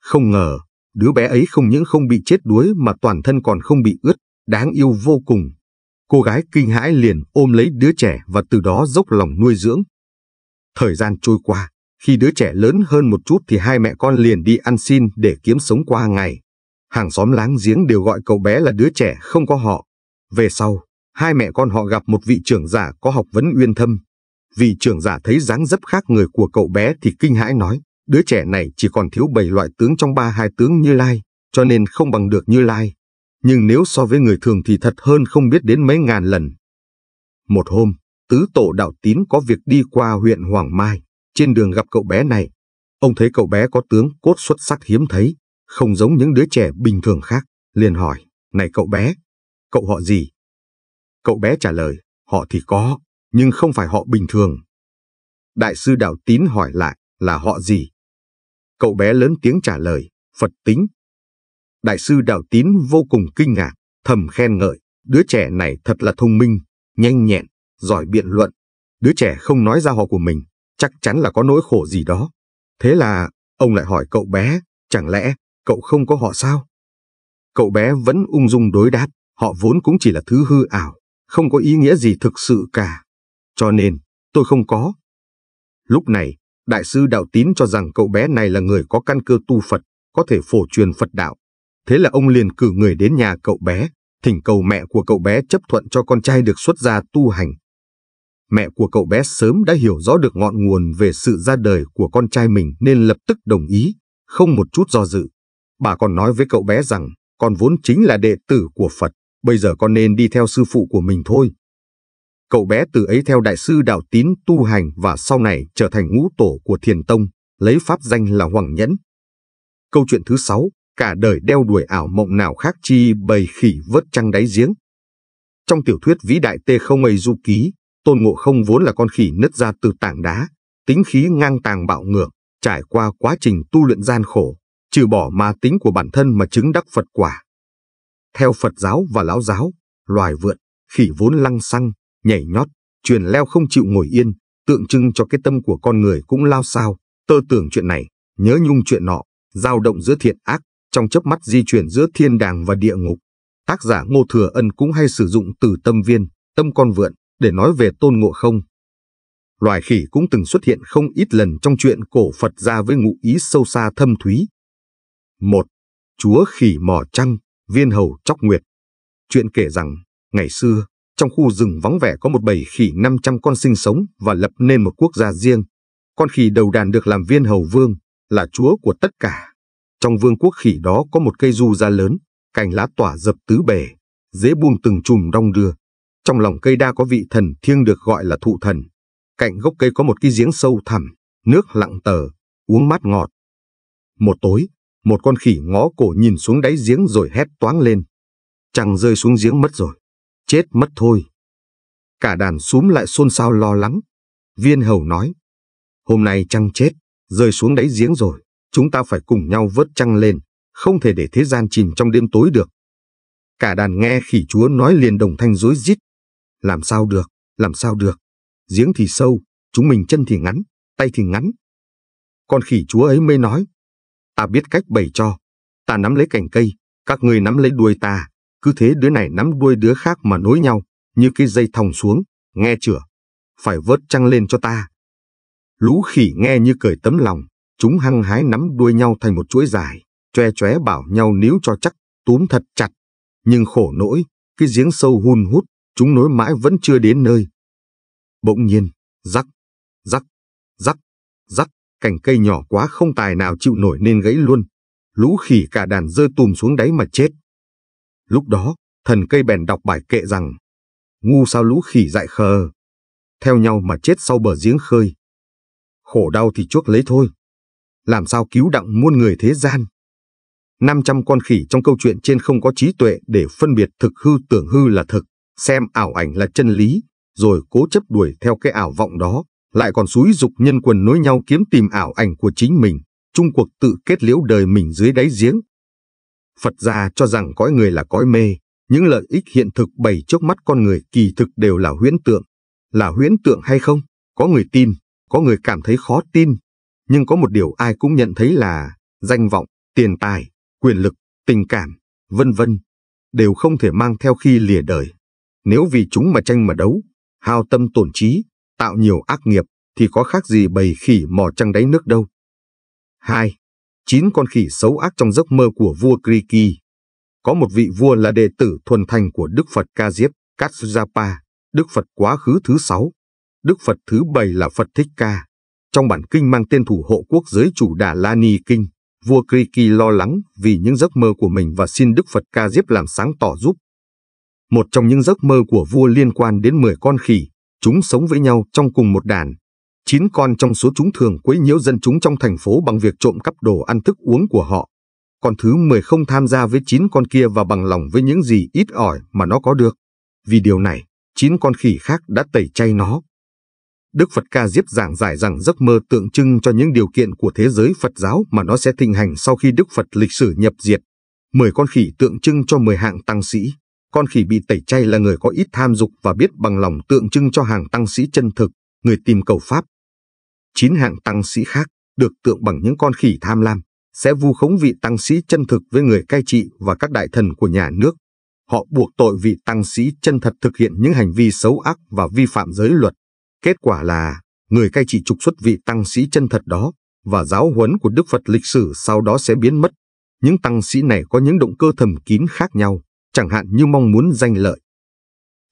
Không ngờ, đứa bé ấy không những không bị chết đuối mà toàn thân còn không bị ướt, đáng yêu vô cùng. Cô gái kinh hãi liền ôm lấy đứa trẻ và từ đó dốc lòng nuôi dưỡng. Thời gian trôi qua, khi đứa trẻ lớn hơn một chút thì hai mẹ con liền đi ăn xin để kiếm sống qua ngày. Hàng xóm láng giếng đều gọi cậu bé là đứa trẻ không có họ. Về sau, hai mẹ con họ gặp một vị trưởng giả có học vấn uyên thâm. Vị trưởng giả thấy dáng dấp khác người của cậu bé thì kinh hãi nói, đứa trẻ này chỉ còn thiếu bảy loại tướng trong ba hai tướng Như Lai, cho nên không bằng được Như Lai. Nhưng nếu so với người thường thì thật hơn không biết đến mấy ngàn lần. Một hôm, tứ tổ đạo tín có việc đi qua huyện Hoàng Mai. Trên đường gặp cậu bé này, ông thấy cậu bé có tướng cốt xuất sắc hiếm thấy, không giống những đứa trẻ bình thường khác, liền hỏi, này cậu bé, cậu họ gì? Cậu bé trả lời, họ thì có, nhưng không phải họ bình thường. Đại sư Đạo Tín hỏi lại, là họ gì? Cậu bé lớn tiếng trả lời, Phật tính. Đại sư Đạo Tín vô cùng kinh ngạc, thầm khen ngợi, đứa trẻ này thật là thông minh, nhanh nhẹn, giỏi biện luận. Đứa trẻ không nói ra họ của mình, chắc chắn là có nỗi khổ gì đó. Thế là ông lại hỏi cậu bé, chẳng lẽ cậu không có họ sao? Cậu bé vẫn ung dung đối đáp, họ vốn cũng chỉ là thứ hư ảo, không có ý nghĩa gì thực sự cả. Cho nên, tôi không có. Lúc này, đại sư Đạo Tín cho rằng cậu bé này là người có căn cơ tu Phật, có thể phổ truyền Phật đạo. Thế là ông liền cử người đến nhà cậu bé, thỉnh cầu mẹ của cậu bé chấp thuận cho con trai được xuất gia tu hành mẹ của cậu bé sớm đã hiểu rõ được ngọn nguồn về sự ra đời của con trai mình nên lập tức đồng ý, không một chút do dự. Bà còn nói với cậu bé rằng con vốn chính là đệ tử của Phật, bây giờ con nên đi theo sư phụ của mình thôi. Cậu bé từ ấy theo đại sư đạo tín tu hành và sau này trở thành ngũ tổ của thiền tông, lấy pháp danh là Hoàng Nhẫn. Câu chuyện thứ sáu, cả đời đeo đuổi ảo mộng nào khác chi bầy khỉ vớt trăng đáy giếng. Trong tiểu thuyết vĩ đại tê không ấy du ký, Tôn Ngộ Không vốn là con khỉ nứt ra từ tảng đá, tính khí ngang tàng bạo ngược, trải qua quá trình tu luyện gian khổ, trừ bỏ ma tính của bản thân mà chứng đắc Phật quả. Theo Phật giáo và lão giáo, loài vượn, khỉ vốn lăng xăng, nhảy nhót, truyền leo không chịu ngồi yên, tượng trưng cho cái tâm của con người cũng lao sao, tơ tưởng chuyện này, nhớ nhung chuyện nọ, dao động giữa thiện ác, trong chớp mắt di chuyển giữa thiên đàng và địa ngục. Tác giả Ngô Thừa Ân cũng hay sử dụng từ tâm viên, tâm con vượn, để nói về tôn ngộ không. Loài khỉ cũng từng xuất hiện không ít lần trong chuyện cổ Phật ra với ngụ ý sâu xa thâm thúy. Một, Chúa khỉ mỏ trăng, viên hầu chóc nguyệt. Chuyện kể rằng, ngày xưa, trong khu rừng vắng vẻ có một bầy khỉ 500 con sinh sống và lập nên một quốc gia riêng. Con khỉ đầu đàn được làm viên hầu vương, là chúa của tất cả. Trong vương quốc khỉ đó có một cây du ra lớn, cành lá tỏa dập tứ bề, dễ buông từng chùm đong đưa, trong lòng cây đa có vị thần thiêng được gọi là thụ thần. Cạnh gốc cây có một cái giếng sâu thẳm, nước lặng tờ, uống mát ngọt. Một tối, một con khỉ ngó cổ nhìn xuống đáy giếng rồi hét toáng lên. Chàng rơi xuống giếng mất rồi, chết mất thôi. Cả đàn súm lại xôn xao lo lắng. Viên hầu nói, hôm nay trăng chết, rơi xuống đáy giếng rồi, chúng ta phải cùng nhau vớt trăng lên, không thể để thế gian chìm trong đêm tối được. Cả đàn nghe khỉ chúa nói liền đồng thanh rối rít, làm sao được, làm sao được. Giếng thì sâu, chúng mình chân thì ngắn, tay thì ngắn. Con khỉ chúa ấy mới nói. Ta biết cách bày cho. Ta nắm lấy cành cây, các người nắm lấy đuôi ta. Cứ thế đứa này nắm đuôi đứa khác mà nối nhau, như cái dây thòng xuống, nghe chửa. Phải vớt trăng lên cho ta. Lũ khỉ nghe như cười tấm lòng, chúng hăng hái nắm đuôi nhau thành một chuỗi dài, choe choé bảo nhau níu cho chắc, túm thật chặt. Nhưng khổ nỗi, cái giếng sâu hun hút, chúng nối mãi vẫn chưa đến nơi. Bỗng nhiên, rắc, rắc, rắc, rắc, cành cây nhỏ quá không tài nào chịu nổi nên gãy luôn. Lũ khỉ cả đàn rơi tùm xuống đáy mà chết. Lúc đó, thần cây bèn đọc bài kệ rằng, ngu sao lũ khỉ dại khờ, theo nhau mà chết sau bờ giếng khơi. Khổ đau thì chuốc lấy thôi, làm sao cứu đặng muôn người thế gian. 500 con khỉ trong câu chuyện trên không có trí tuệ để phân biệt thực hư tưởng hư là thực xem ảo ảnh là chân lý, rồi cố chấp đuổi theo cái ảo vọng đó, lại còn xúi dục nhân quần nối nhau kiếm tìm ảo ảnh của chính mình, chung cuộc tự kết liễu đời mình dưới đáy giếng. Phật gia cho rằng cõi người là cõi mê, những lợi ích hiện thực bày trước mắt con người kỳ thực đều là huyễn tượng. Là huyễn tượng hay không? Có người tin, có người cảm thấy khó tin. Nhưng có một điều ai cũng nhận thấy là danh vọng, tiền tài, quyền lực, tình cảm, vân vân, đều không thể mang theo khi lìa đời. Nếu vì chúng mà tranh mà đấu, hao tâm tổn trí, tạo nhiều ác nghiệp, thì có khác gì bầy khỉ mò trăng đáy nước đâu. 2. Chín con khỉ xấu ác trong giấc mơ của vua Kriki. Có một vị vua là đệ tử thuần thành của Đức Phật Ca Diếp, Katsujapa, Đức Phật quá khứ thứ sáu. Đức Phật thứ bảy là Phật Thích Ca. Trong bản kinh mang tên thủ hộ quốc giới chủ Đà La Ni Kinh, vua Kriki lo lắng vì những giấc mơ của mình và xin Đức Phật Ca Diếp làm sáng tỏ giúp một trong những giấc mơ của vua liên quan đến 10 con khỉ, chúng sống với nhau trong cùng một đàn. Chín con trong số chúng thường quấy nhiễu dân chúng trong thành phố bằng việc trộm cắp đồ ăn thức uống của họ. Còn thứ 10 không tham gia với chín con kia và bằng lòng với những gì ít ỏi mà nó có được. Vì điều này, chín con khỉ khác đã tẩy chay nó. Đức Phật Ca Diếp giảng giải rằng giấc mơ tượng trưng cho những điều kiện của thế giới Phật giáo mà nó sẽ thịnh hành sau khi Đức Phật lịch sử nhập diệt. Mười con khỉ tượng trưng cho mười hạng tăng sĩ, con khỉ bị tẩy chay là người có ít tham dục và biết bằng lòng tượng trưng cho hàng tăng sĩ chân thực, người tìm cầu pháp. Chín hạng tăng sĩ khác được tượng bằng những con khỉ tham lam, sẽ vu khống vị tăng sĩ chân thực với người cai trị và các đại thần của nhà nước. Họ buộc tội vị tăng sĩ chân thật thực hiện những hành vi xấu ác và vi phạm giới luật. Kết quả là người cai trị trục xuất vị tăng sĩ chân thật đó và giáo huấn của Đức Phật lịch sử sau đó sẽ biến mất. Những tăng sĩ này có những động cơ thầm kín khác nhau, chẳng hạn như mong muốn danh lợi.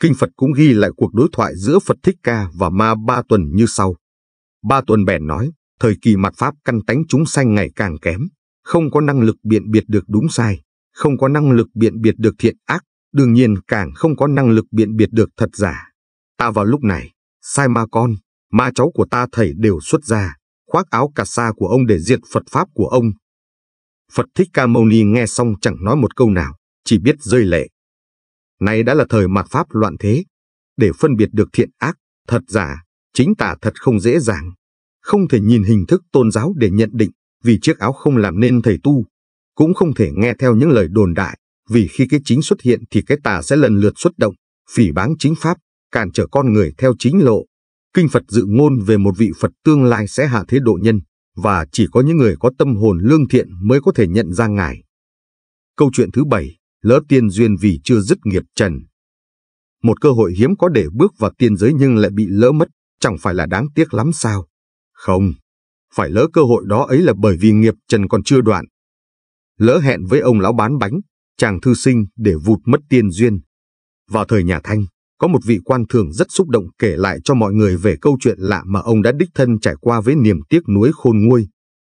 Kinh Phật cũng ghi lại cuộc đối thoại giữa Phật Thích Ca và Ma Ba Tuần như sau. Ba Tuần bèn nói, thời kỳ mặt Pháp căn tánh chúng sanh ngày càng kém, không có năng lực biện biệt được đúng sai, không có năng lực biện biệt được thiện ác, đương nhiên càng không có năng lực biện biệt được thật giả. Ta vào lúc này, sai ma con, ma cháu của ta thầy đều xuất ra, khoác áo cà sa của ông để diệt Phật Pháp của ông. Phật Thích Ca Mâu Ni nghe xong chẳng nói một câu nào, chỉ biết rơi lệ. Nay đã là thời mạt Pháp loạn thế, để phân biệt được thiện ác, thật giả, chính tả thật không dễ dàng. Không thể nhìn hình thức tôn giáo để nhận định vì chiếc áo không làm nên thầy tu, cũng không thể nghe theo những lời đồn đại, vì khi cái chính xuất hiện thì cái tà sẽ lần lượt xuất động, phỉ báng chính Pháp, cản trở con người theo chính lộ. Kinh Phật dự ngôn về một vị Phật tương lai sẽ hạ thế độ nhân, và chỉ có những người có tâm hồn lương thiện mới có thể nhận ra Ngài. Câu chuyện thứ bảy lỡ tiên duyên vì chưa dứt nghiệp trần. Một cơ hội hiếm có để bước vào tiên giới nhưng lại bị lỡ mất, chẳng phải là đáng tiếc lắm sao? Không, phải lỡ cơ hội đó ấy là bởi vì nghiệp trần còn chưa đoạn. Lỡ hẹn với ông lão bán bánh, chàng thư sinh để vụt mất tiên duyên. Vào thời nhà Thanh, có một vị quan thường rất xúc động kể lại cho mọi người về câu chuyện lạ mà ông đã đích thân trải qua với niềm tiếc nuối khôn nguôi,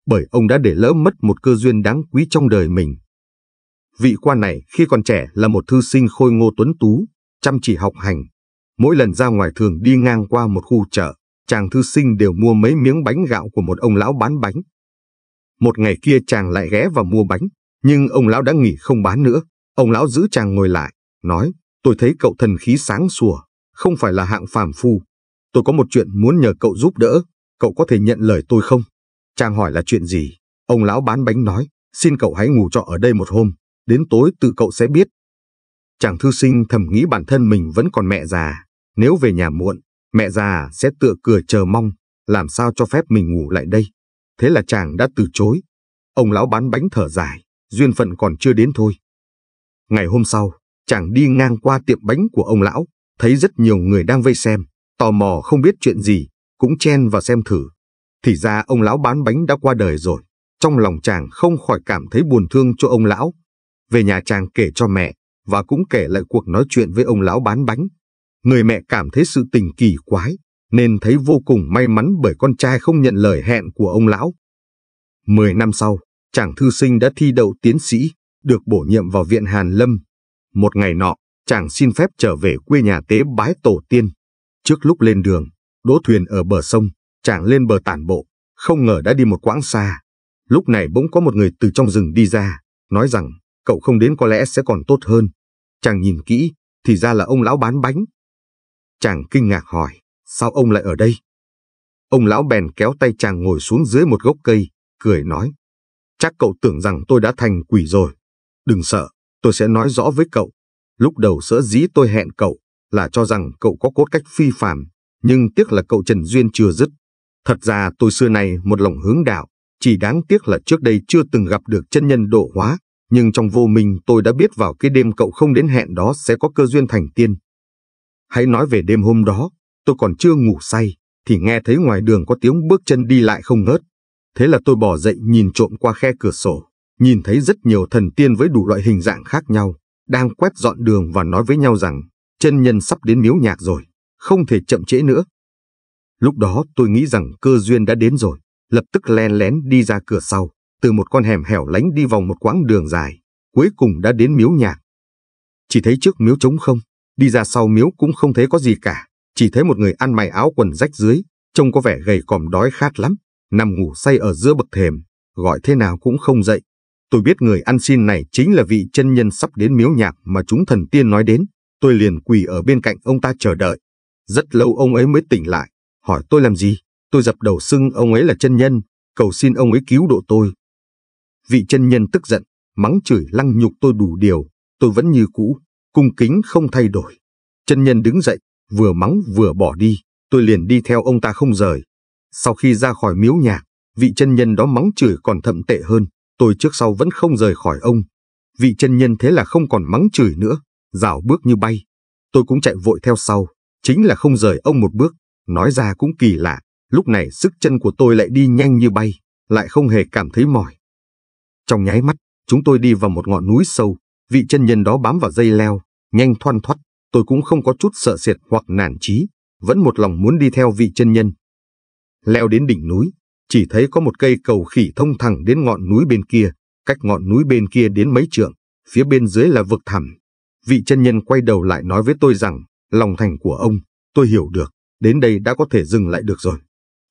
bởi ông đã để lỡ mất một cơ duyên đáng quý trong đời mình. Vị quan này khi còn trẻ là một thư sinh khôi ngô tuấn tú, chăm chỉ học hành. Mỗi lần ra ngoài thường đi ngang qua một khu chợ, chàng thư sinh đều mua mấy miếng bánh gạo của một ông lão bán bánh. Một ngày kia chàng lại ghé và mua bánh, nhưng ông lão đã nghỉ không bán nữa. Ông lão giữ chàng ngồi lại, nói, tôi thấy cậu thần khí sáng sủa, không phải là hạng phàm phu. Tôi có một chuyện muốn nhờ cậu giúp đỡ, cậu có thể nhận lời tôi không? Chàng hỏi là chuyện gì? Ông lão bán bánh nói, xin cậu hãy ngủ trọ ở đây một hôm, đến tối tự cậu sẽ biết. Chàng thư sinh thầm nghĩ bản thân mình vẫn còn mẹ già, nếu về nhà muộn, mẹ già sẽ tựa cửa chờ mong, làm sao cho phép mình ngủ lại đây. Thế là chàng đã từ chối. Ông lão bán bánh thở dài, duyên phận còn chưa đến thôi. Ngày hôm sau, chàng đi ngang qua tiệm bánh của ông lão, thấy rất nhiều người đang vây xem, tò mò không biết chuyện gì, cũng chen vào xem thử. Thì ra ông lão bán bánh đã qua đời rồi, trong lòng chàng không khỏi cảm thấy buồn thương cho ông lão, về nhà chàng kể cho mẹ và cũng kể lại cuộc nói chuyện với ông lão bán bánh. Người mẹ cảm thấy sự tình kỳ quái nên thấy vô cùng may mắn bởi con trai không nhận lời hẹn của ông lão. Mười năm sau, chàng thư sinh đã thi đậu tiến sĩ, được bổ nhiệm vào viện Hàn Lâm. Một ngày nọ, chàng xin phép trở về quê nhà tế bái tổ tiên. Trước lúc lên đường, đỗ thuyền ở bờ sông, chàng lên bờ tản bộ, không ngờ đã đi một quãng xa. Lúc này bỗng có một người từ trong rừng đi ra, nói rằng cậu không đến có lẽ sẽ còn tốt hơn. Chàng nhìn kỹ, thì ra là ông lão bán bánh. Chàng kinh ngạc hỏi, sao ông lại ở đây? Ông lão bèn kéo tay chàng ngồi xuống dưới một gốc cây, cười nói. Chắc cậu tưởng rằng tôi đã thành quỷ rồi. Đừng sợ, tôi sẽ nói rõ với cậu. Lúc đầu sỡ dĩ tôi hẹn cậu là cho rằng cậu có cốt cách phi phàm, nhưng tiếc là cậu Trần Duyên chưa dứt. Thật ra tôi xưa này một lòng hướng đạo, chỉ đáng tiếc là trước đây chưa từng gặp được chân nhân độ hóa, nhưng trong vô minh tôi đã biết vào cái đêm cậu không đến hẹn đó sẽ có cơ duyên thành tiên. Hãy nói về đêm hôm đó, tôi còn chưa ngủ say, thì nghe thấy ngoài đường có tiếng bước chân đi lại không ngớt. Thế là tôi bỏ dậy nhìn trộm qua khe cửa sổ, nhìn thấy rất nhiều thần tiên với đủ loại hình dạng khác nhau, đang quét dọn đường và nói với nhau rằng chân nhân sắp đến miếu nhạc rồi, không thể chậm trễ nữa. Lúc đó tôi nghĩ rằng cơ duyên đã đến rồi, lập tức len lén đi ra cửa sau, từ một con hẻm hẻo lánh đi vòng một quãng đường dài, cuối cùng đã đến miếu nhạc. Chỉ thấy trước miếu trống không, đi ra sau miếu cũng không thấy có gì cả, chỉ thấy một người ăn mày áo quần rách dưới, trông có vẻ gầy còm đói khát lắm, nằm ngủ say ở giữa bậc thềm, gọi thế nào cũng không dậy. Tôi biết người ăn xin này chính là vị chân nhân sắp đến miếu nhạc mà chúng thần tiên nói đến, tôi liền quỳ ở bên cạnh ông ta chờ đợi. Rất lâu ông ấy mới tỉnh lại, hỏi tôi làm gì, tôi dập đầu xưng ông ấy là chân nhân, cầu xin ông ấy cứu độ tôi, Vị chân nhân tức giận, mắng chửi lăng nhục tôi đủ điều, tôi vẫn như cũ, cung kính không thay đổi. Chân nhân đứng dậy, vừa mắng vừa bỏ đi, tôi liền đi theo ông ta không rời. Sau khi ra khỏi miếu nhạc, vị chân nhân đó mắng chửi còn thậm tệ hơn, tôi trước sau vẫn không rời khỏi ông. Vị chân nhân thế là không còn mắng chửi nữa, rảo bước như bay. Tôi cũng chạy vội theo sau, chính là không rời ông một bước, nói ra cũng kỳ lạ, lúc này sức chân của tôi lại đi nhanh như bay, lại không hề cảm thấy mỏi. Trong nháy mắt, chúng tôi đi vào một ngọn núi sâu, vị chân nhân đó bám vào dây leo, nhanh thoăn thoắt, tôi cũng không có chút sợ sệt hoặc nản chí, vẫn một lòng muốn đi theo vị chân nhân. Leo đến đỉnh núi, chỉ thấy có một cây cầu khỉ thông thẳng đến ngọn núi bên kia, cách ngọn núi bên kia đến mấy trượng, phía bên dưới là vực thẳm. Vị chân nhân quay đầu lại nói với tôi rằng, lòng thành của ông, tôi hiểu được, đến đây đã có thể dừng lại được rồi.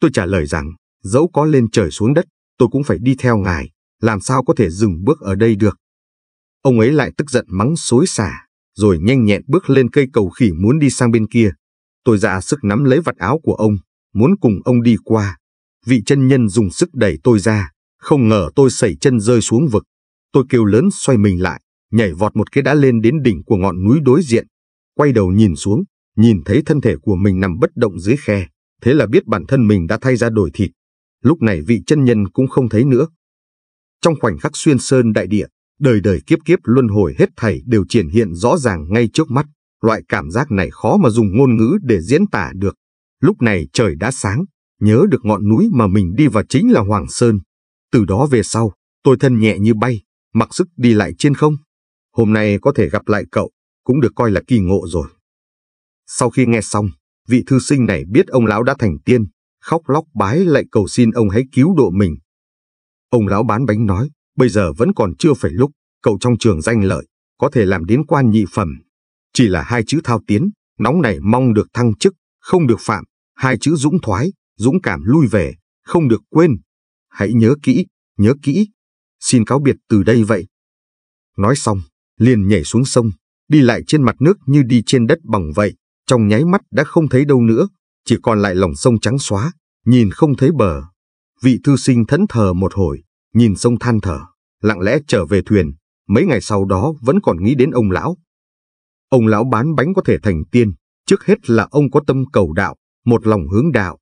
Tôi trả lời rằng, dẫu có lên trời xuống đất, tôi cũng phải đi theo ngài làm sao có thể dừng bước ở đây được. Ông ấy lại tức giận mắng xối xả, rồi nhanh nhẹn bước lên cây cầu khỉ muốn đi sang bên kia. Tôi ra sức nắm lấy vạt áo của ông, muốn cùng ông đi qua. Vị chân nhân dùng sức đẩy tôi ra, không ngờ tôi sẩy chân rơi xuống vực. Tôi kêu lớn xoay mình lại, nhảy vọt một cái đã lên đến đỉnh của ngọn núi đối diện. Quay đầu nhìn xuống, nhìn thấy thân thể của mình nằm bất động dưới khe, thế là biết bản thân mình đã thay ra đổi thịt. Lúc này vị chân nhân cũng không thấy nữa, trong khoảnh khắc xuyên sơn đại địa, đời đời kiếp kiếp luân hồi hết thảy đều triển hiện rõ ràng ngay trước mắt. Loại cảm giác này khó mà dùng ngôn ngữ để diễn tả được. Lúc này trời đã sáng, nhớ được ngọn núi mà mình đi vào chính là Hoàng Sơn. Từ đó về sau, tôi thân nhẹ như bay, mặc sức đi lại trên không. Hôm nay có thể gặp lại cậu, cũng được coi là kỳ ngộ rồi. Sau khi nghe xong, vị thư sinh này biết ông lão đã thành tiên, khóc lóc bái lại cầu xin ông hãy cứu độ mình. Ông lão bán bánh nói, bây giờ vẫn còn chưa phải lúc, cậu trong trường danh lợi, có thể làm đến quan nhị phẩm. Chỉ là hai chữ thao tiến, nóng này mong được thăng chức, không được phạm, hai chữ dũng thoái, dũng cảm lui về, không được quên. Hãy nhớ kỹ, nhớ kỹ. Xin cáo biệt từ đây vậy. Nói xong, liền nhảy xuống sông, đi lại trên mặt nước như đi trên đất bằng vậy, trong nháy mắt đã không thấy đâu nữa, chỉ còn lại lòng sông trắng xóa, nhìn không thấy bờ. Vị thư sinh thẫn thờ một hồi, nhìn sông than thở, lặng lẽ trở về thuyền, mấy ngày sau đó vẫn còn nghĩ đến ông lão. Ông lão bán bánh có thể thành tiên, trước hết là ông có tâm cầu đạo, một lòng hướng đạo.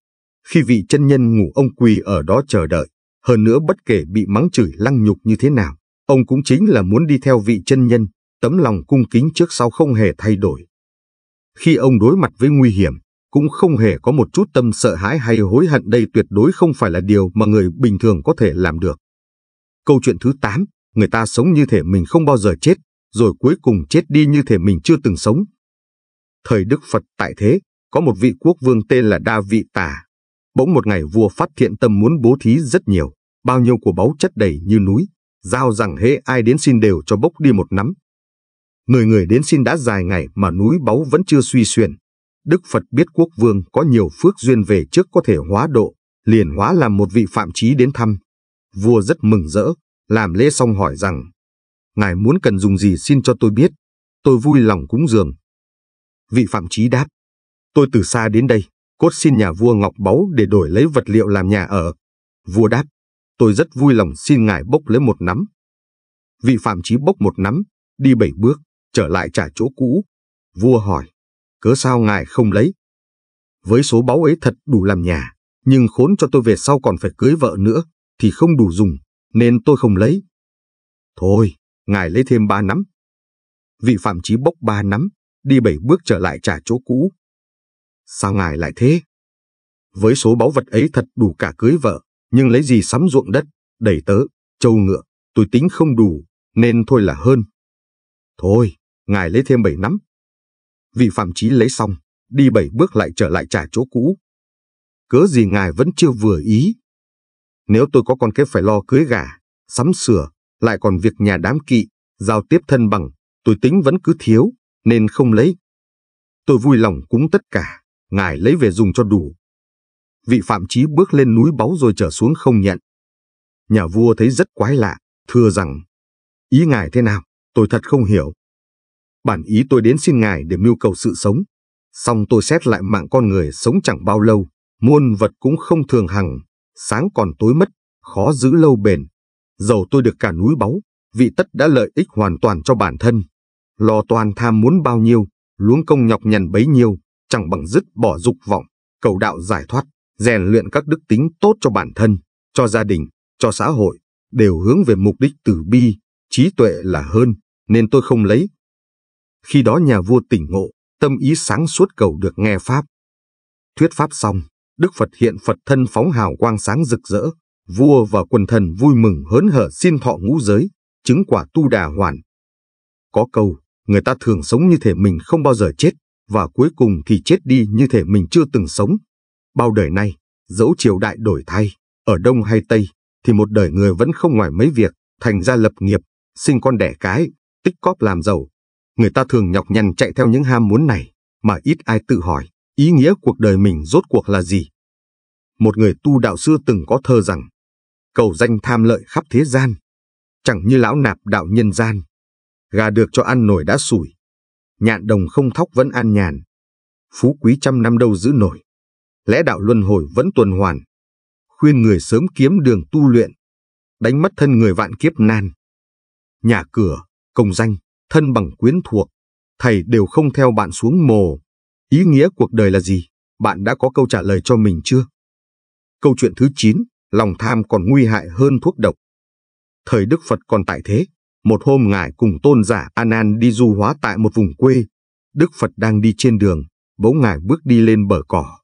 Khi vị chân nhân ngủ ông quỳ ở đó chờ đợi, hơn nữa bất kể bị mắng chửi lăng nhục như thế nào, ông cũng chính là muốn đi theo vị chân nhân, tấm lòng cung kính trước sau không hề thay đổi. Khi ông đối mặt với nguy hiểm, cũng không hề có một chút tâm sợ hãi hay hối hận đây tuyệt đối không phải là điều mà người bình thường có thể làm được. Câu chuyện thứ 8, người ta sống như thể mình không bao giờ chết, rồi cuối cùng chết đi như thể mình chưa từng sống. Thời Đức Phật tại thế, có một vị quốc vương tên là Đa Vị Tả. Bỗng một ngày vua phát thiện tâm muốn bố thí rất nhiều, bao nhiêu của báu chất đầy như núi, giao rằng hễ ai đến xin đều cho bốc đi một nắm. Người người đến xin đã dài ngày mà núi báu vẫn chưa suy xuyển, Đức Phật biết quốc vương có nhiều phước duyên về trước có thể hóa độ, liền hóa làm một vị phạm trí đến thăm. Vua rất mừng rỡ, làm lễ xong hỏi rằng, Ngài muốn cần dùng gì xin cho tôi biết, tôi vui lòng cúng dường. Vị phạm trí đáp, tôi từ xa đến đây, cốt xin nhà vua Ngọc Báu để đổi lấy vật liệu làm nhà ở. Vua đáp, tôi rất vui lòng xin ngài bốc lấy một nắm. Vị phạm trí bốc một nắm, đi bảy bước, trở lại trả chỗ cũ. Vua hỏi, cớ sao ngài không lấy? Với số báu ấy thật đủ làm nhà, nhưng khốn cho tôi về sau còn phải cưới vợ nữa, thì không đủ dùng, nên tôi không lấy. Thôi, ngài lấy thêm ba nắm. Vị phạm chí bốc ba nắm, đi bảy bước trở lại trả chỗ cũ. Sao ngài lại thế? Với số báu vật ấy thật đủ cả cưới vợ, nhưng lấy gì sắm ruộng đất, đầy tớ, trâu ngựa, tôi tính không đủ, nên thôi là hơn. Thôi, ngài lấy thêm bảy nắm, Vị phạm chí lấy xong, đi bảy bước lại trở lại trả chỗ cũ. Cớ gì ngài vẫn chưa vừa ý? Nếu tôi có con kế phải lo cưới gả, sắm sửa, lại còn việc nhà đám kỵ, giao tiếp thân bằng, tôi tính vẫn cứ thiếu, nên không lấy. Tôi vui lòng cúng tất cả, ngài lấy về dùng cho đủ. Vị phạm chí bước lên núi báu rồi trở xuống không nhận. Nhà vua thấy rất quái lạ, thưa rằng, ý ngài thế nào, tôi thật không hiểu. Bản ý tôi đến xin ngài để mưu cầu sự sống. Xong tôi xét lại mạng con người sống chẳng bao lâu, muôn vật cũng không thường hằng, sáng còn tối mất, khó giữ lâu bền. Dầu tôi được cả núi báu, vị tất đã lợi ích hoàn toàn cho bản thân. Lo toàn tham muốn bao nhiêu, luống công nhọc nhằn bấy nhiêu, chẳng bằng dứt bỏ dục vọng, cầu đạo giải thoát, rèn luyện các đức tính tốt cho bản thân, cho gia đình, cho xã hội, đều hướng về mục đích từ bi, trí tuệ là hơn, nên tôi không lấy khi đó nhà vua tỉnh ngộ, tâm ý sáng suốt cầu được nghe Pháp. Thuyết Pháp xong, Đức Phật hiện Phật thân phóng hào quang sáng rực rỡ, vua và quần thần vui mừng hớn hở xin thọ ngũ giới, chứng quả tu đà hoàn. Có câu, người ta thường sống như thể mình không bao giờ chết, và cuối cùng thì chết đi như thể mình chưa từng sống. Bao đời nay, dẫu triều đại đổi thay, ở Đông hay Tây, thì một đời người vẫn không ngoài mấy việc, thành ra lập nghiệp, sinh con đẻ cái, tích cóp làm giàu, người ta thường nhọc nhằn chạy theo những ham muốn này, mà ít ai tự hỏi, ý nghĩa cuộc đời mình rốt cuộc là gì. Một người tu đạo xưa từng có thơ rằng, cầu danh tham lợi khắp thế gian, chẳng như lão nạp đạo nhân gian, gà được cho ăn nổi đã sủi, nhạn đồng không thóc vẫn an nhàn, phú quý trăm năm đâu giữ nổi, lẽ đạo luân hồi vẫn tuần hoàn, khuyên người sớm kiếm đường tu luyện, đánh mất thân người vạn kiếp nan. Nhà cửa, công danh, thân bằng quyến thuộc, thầy đều không theo bạn xuống mồ. Ý nghĩa cuộc đời là gì? Bạn đã có câu trả lời cho mình chưa? Câu chuyện thứ 9, lòng tham còn nguy hại hơn thuốc độc. Thời Đức Phật còn tại thế, một hôm ngài cùng tôn giả Anan đi du hóa tại một vùng quê. Đức Phật đang đi trên đường, bỗng ngài bước đi lên bờ cỏ.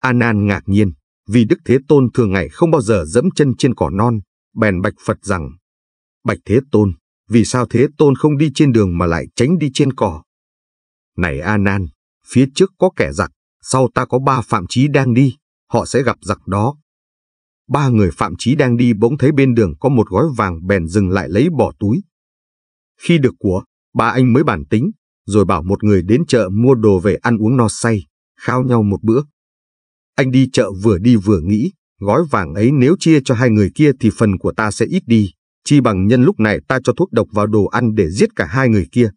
Anan ngạc nhiên, vì Đức Thế Tôn thường ngày không bao giờ dẫm chân trên cỏ non, bèn bạch Phật rằng, Bạch Thế Tôn, vì sao Thế Tôn không đi trên đường mà lại tránh đi trên cỏ? Này A Nan, phía trước có kẻ giặc, sau ta có ba phạm chí đang đi, họ sẽ gặp giặc đó. Ba người phạm chí đang đi bỗng thấy bên đường có một gói vàng bèn dừng lại lấy bỏ túi. Khi được của, ba anh mới bản tính, rồi bảo một người đến chợ mua đồ về ăn uống no say, khao nhau một bữa. Anh đi chợ vừa đi vừa nghĩ, gói vàng ấy nếu chia cho hai người kia thì phần của ta sẽ ít đi chi bằng nhân lúc này ta cho thuốc độc vào đồ ăn để giết cả hai người kia.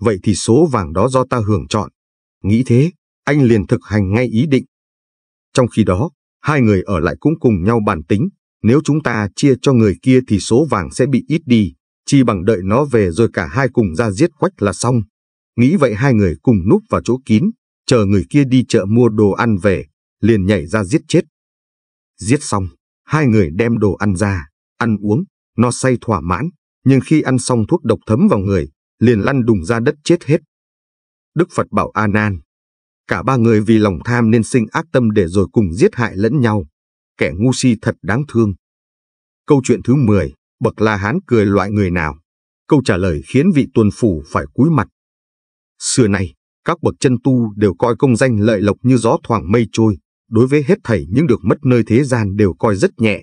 Vậy thì số vàng đó do ta hưởng chọn. Nghĩ thế, anh liền thực hành ngay ý định. Trong khi đó, hai người ở lại cũng cùng nhau bàn tính, nếu chúng ta chia cho người kia thì số vàng sẽ bị ít đi, chi bằng đợi nó về rồi cả hai cùng ra giết quách là xong. Nghĩ vậy hai người cùng núp vào chỗ kín, chờ người kia đi chợ mua đồ ăn về, liền nhảy ra giết chết. Giết xong, hai người đem đồ ăn ra, ăn uống, no say thỏa mãn, nhưng khi ăn xong thuốc độc thấm vào người, liền lăn đùng ra đất chết hết. Đức Phật bảo A Nan, cả ba người vì lòng tham nên sinh ác tâm để rồi cùng giết hại lẫn nhau, kẻ ngu si thật đáng thương. Câu chuyện thứ 10, Bậc La Hán cười loại người nào? Câu trả lời khiến vị tuần phủ phải cúi mặt. Xưa nay, các bậc chân tu đều coi công danh lợi lộc như gió thoảng mây trôi, đối với hết thảy những được mất nơi thế gian đều coi rất nhẹ,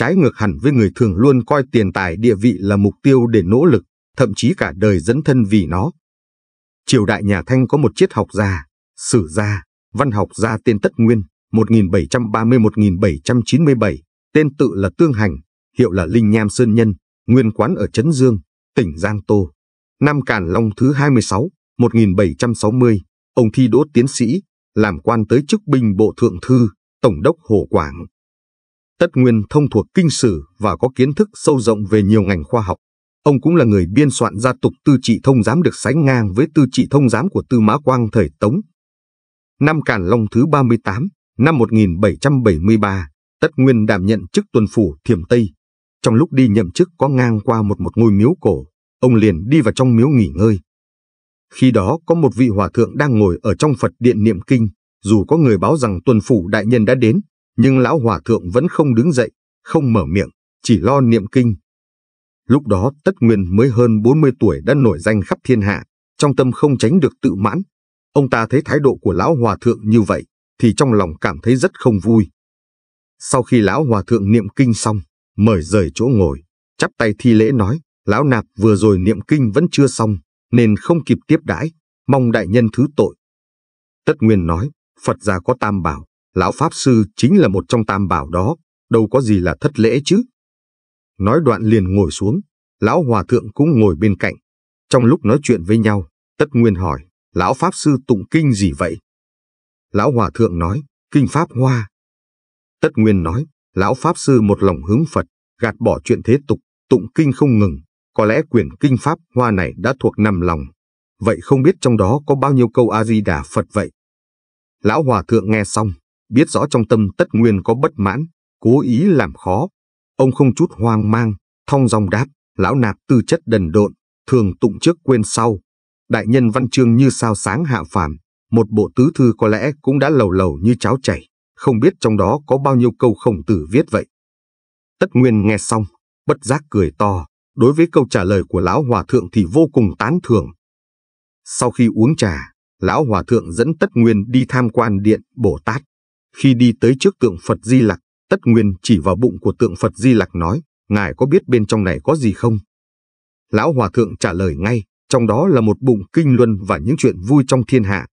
trái ngược hẳn với người thường luôn coi tiền tài địa vị là mục tiêu để nỗ lực, thậm chí cả đời dẫn thân vì nó. Triều đại nhà Thanh có một triết học gia, sử gia, văn học gia tên Tất Nguyên, 1730-1797, tên tự là Tương Hành, hiệu là Linh Nham Sơn Nhân, nguyên quán ở Trấn Dương, tỉnh Giang Tô. Năm Càn Long thứ 26, 1760, ông thi đỗ tiến sĩ, làm quan tới chức binh bộ thượng thư, tổng đốc Hồ Quảng. Tất Nguyên thông thuộc kinh sử và có kiến thức sâu rộng về nhiều ngành khoa học. Ông cũng là người biên soạn gia tục tư trị thông giám được sánh ngang với tư trị thông giám của Tư Mã Quang thời Tống. Năm Càn Long thứ 38, năm 1773, Tất Nguyên đảm nhận chức tuần phủ Thiểm Tây. Trong lúc đi nhậm chức có ngang qua một một ngôi miếu cổ, ông liền đi vào trong miếu nghỉ ngơi. Khi đó có một vị hòa thượng đang ngồi ở trong Phật điện niệm kinh, dù có người báo rằng tuần phủ đại nhân đã đến, nhưng lão hòa thượng vẫn không đứng dậy, không mở miệng, chỉ lo niệm kinh. Lúc đó Tất Nguyên mới hơn 40 tuổi đã nổi danh khắp thiên hạ, trong tâm không tránh được tự mãn. Ông ta thấy thái độ của lão hòa thượng như vậy, thì trong lòng cảm thấy rất không vui. Sau khi lão hòa thượng niệm kinh xong, mời rời chỗ ngồi, chắp tay thi lễ nói, lão nạp vừa rồi niệm kinh vẫn chưa xong, nên không kịp tiếp đãi, mong đại nhân thứ tội. Tất Nguyên nói, Phật gia có tam bảo, lão Pháp Sư chính là một trong tam bảo đó, đâu có gì là thất lễ chứ. Nói đoạn liền ngồi xuống, lão Hòa Thượng cũng ngồi bên cạnh. Trong lúc nói chuyện với nhau, Tất Nguyên hỏi, lão Pháp Sư tụng kinh gì vậy? Lão Hòa Thượng nói, kinh Pháp Hoa. Tất Nguyên nói, lão Pháp Sư một lòng hướng Phật, gạt bỏ chuyện thế tục, tụng kinh không ngừng. Có lẽ quyển kinh Pháp Hoa này đã thuộc nằm lòng. Vậy không biết trong đó có bao nhiêu câu A-di-đà Phật vậy? Lão Hòa Thượng nghe xong, biết rõ trong tâm tất nguyên có bất mãn, cố ý làm khó. Ông không chút hoang mang, thong dong đáp, lão nạp tư chất đần độn, thường tụng trước quên sau. Đại nhân văn chương như sao sáng hạ phàm, một bộ tứ thư có lẽ cũng đã lầu lầu như cháo chảy, không biết trong đó có bao nhiêu câu khổng tử viết vậy. Tất Nguyên nghe xong, bất giác cười to, đối với câu trả lời của Lão Hòa Thượng thì vô cùng tán thưởng. Sau khi uống trà, Lão Hòa Thượng dẫn Tất Nguyên đi tham quan điện Bồ Tát. Khi đi tới trước tượng Phật Di Lặc, Tất Nguyên chỉ vào bụng của tượng Phật Di Lặc nói, ngài có biết bên trong này có gì không? Lão Hòa Thượng trả lời ngay, trong đó là một bụng kinh luân và những chuyện vui trong thiên hạ.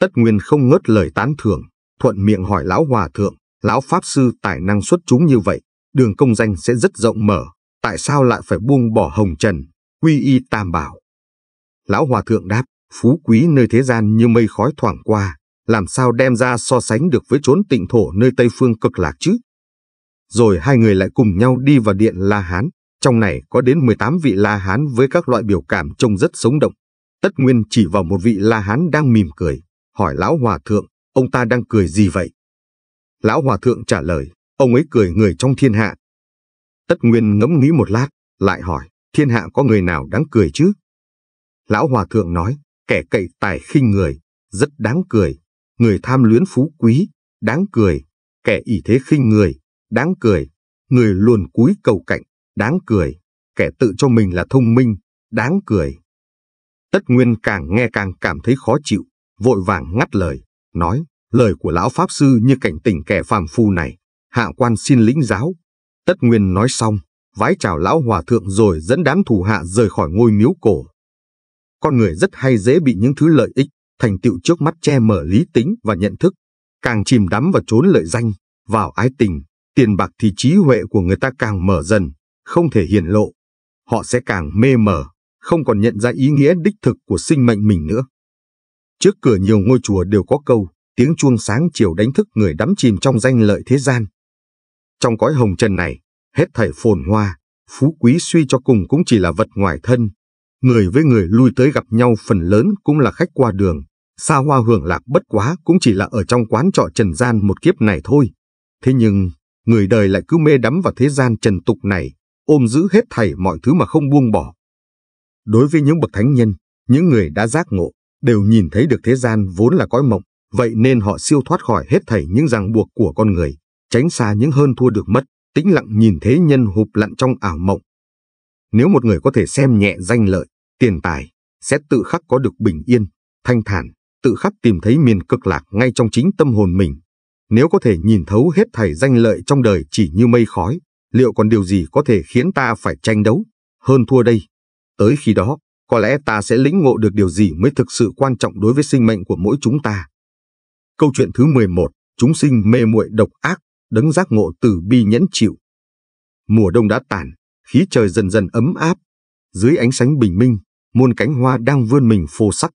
Tất Nguyên không ngớt lời tán thưởng, thuận miệng hỏi Lão Hòa Thượng, Lão Pháp Sư tài năng xuất chúng như vậy, đường công danh sẽ rất rộng mở, tại sao lại phải buông bỏ hồng trần, quy y tam bảo? Lão Hòa Thượng đáp, phú quý nơi thế gian như mây khói thoảng qua, làm sao đem ra so sánh được với chốn tịnh thổ nơi Tây Phương cực lạc chứ? Rồi hai người lại cùng nhau đi vào điện La Hán, trong này có đến 18 vị La Hán với các loại biểu cảm trông rất sống động. Tất Nguyên chỉ vào một vị La Hán đang mỉm cười, hỏi Lão Hòa Thượng, ông ta đang cười gì vậy? Lão Hòa Thượng trả lời, ông ấy cười người trong thiên hạ. Tất Nguyên ngẫm nghĩ một lát, lại hỏi, thiên hạ có người nào đáng cười chứ? Lão Hòa Thượng nói, kẻ cậy tài khinh người, rất đáng cười người tham luyến phú quý, đáng cười, kẻ ỷ thế khinh người, đáng cười, người luồn cúi cầu cạnh, đáng cười, kẻ tự cho mình là thông minh, đáng cười. Tất Nguyên càng nghe càng cảm thấy khó chịu, vội vàng ngắt lời, nói, lời của lão Pháp Sư như cảnh tỉnh kẻ phàm phu này, hạ quan xin lĩnh giáo. Tất Nguyên nói xong, vái chào lão hòa thượng rồi dẫn đám thủ hạ rời khỏi ngôi miếu cổ. Con người rất hay dễ bị những thứ lợi ích thành tựu trước mắt che mở lý tính và nhận thức, càng chìm đắm vào trốn lợi danh, vào ái tình, tiền bạc thì trí huệ của người ta càng mở dần, không thể hiển lộ. Họ sẽ càng mê mờ, không còn nhận ra ý nghĩa đích thực của sinh mệnh mình nữa. Trước cửa nhiều ngôi chùa đều có câu, tiếng chuông sáng chiều đánh thức người đắm chìm trong danh lợi thế gian. Trong cõi hồng trần này, hết thảy phồn hoa, phú quý suy cho cùng cũng chỉ là vật ngoài thân. Người với người lui tới gặp nhau phần lớn cũng là khách qua đường, xa hoa hưởng lạc bất quá cũng chỉ là ở trong quán trọ trần gian một kiếp này thôi. Thế nhưng, người đời lại cứ mê đắm vào thế gian trần tục này, ôm giữ hết thảy mọi thứ mà không buông bỏ. Đối với những bậc thánh nhân, những người đã giác ngộ, đều nhìn thấy được thế gian vốn là cõi mộng, vậy nên họ siêu thoát khỏi hết thảy những ràng buộc của con người, tránh xa những hơn thua được mất, tĩnh lặng nhìn thế nhân hụp lặn trong ảo mộng. Nếu một người có thể xem nhẹ danh lợi, tiền tài, sẽ tự khắc có được bình yên, thanh thản, tự khắc tìm thấy miền cực lạc ngay trong chính tâm hồn mình. Nếu có thể nhìn thấu hết thảy danh lợi trong đời chỉ như mây khói, liệu còn điều gì có thể khiến ta phải tranh đấu, hơn thua đây? Tới khi đó, có lẽ ta sẽ lĩnh ngộ được điều gì mới thực sự quan trọng đối với sinh mệnh của mỗi chúng ta. Câu chuyện thứ 11, chúng sinh mê muội độc ác, đấng giác ngộ từ bi nhẫn chịu. Mùa đông đã tàn, khí trời dần dần ấm áp. Dưới ánh sáng bình minh, muôn cánh hoa đang vươn mình phô sắc,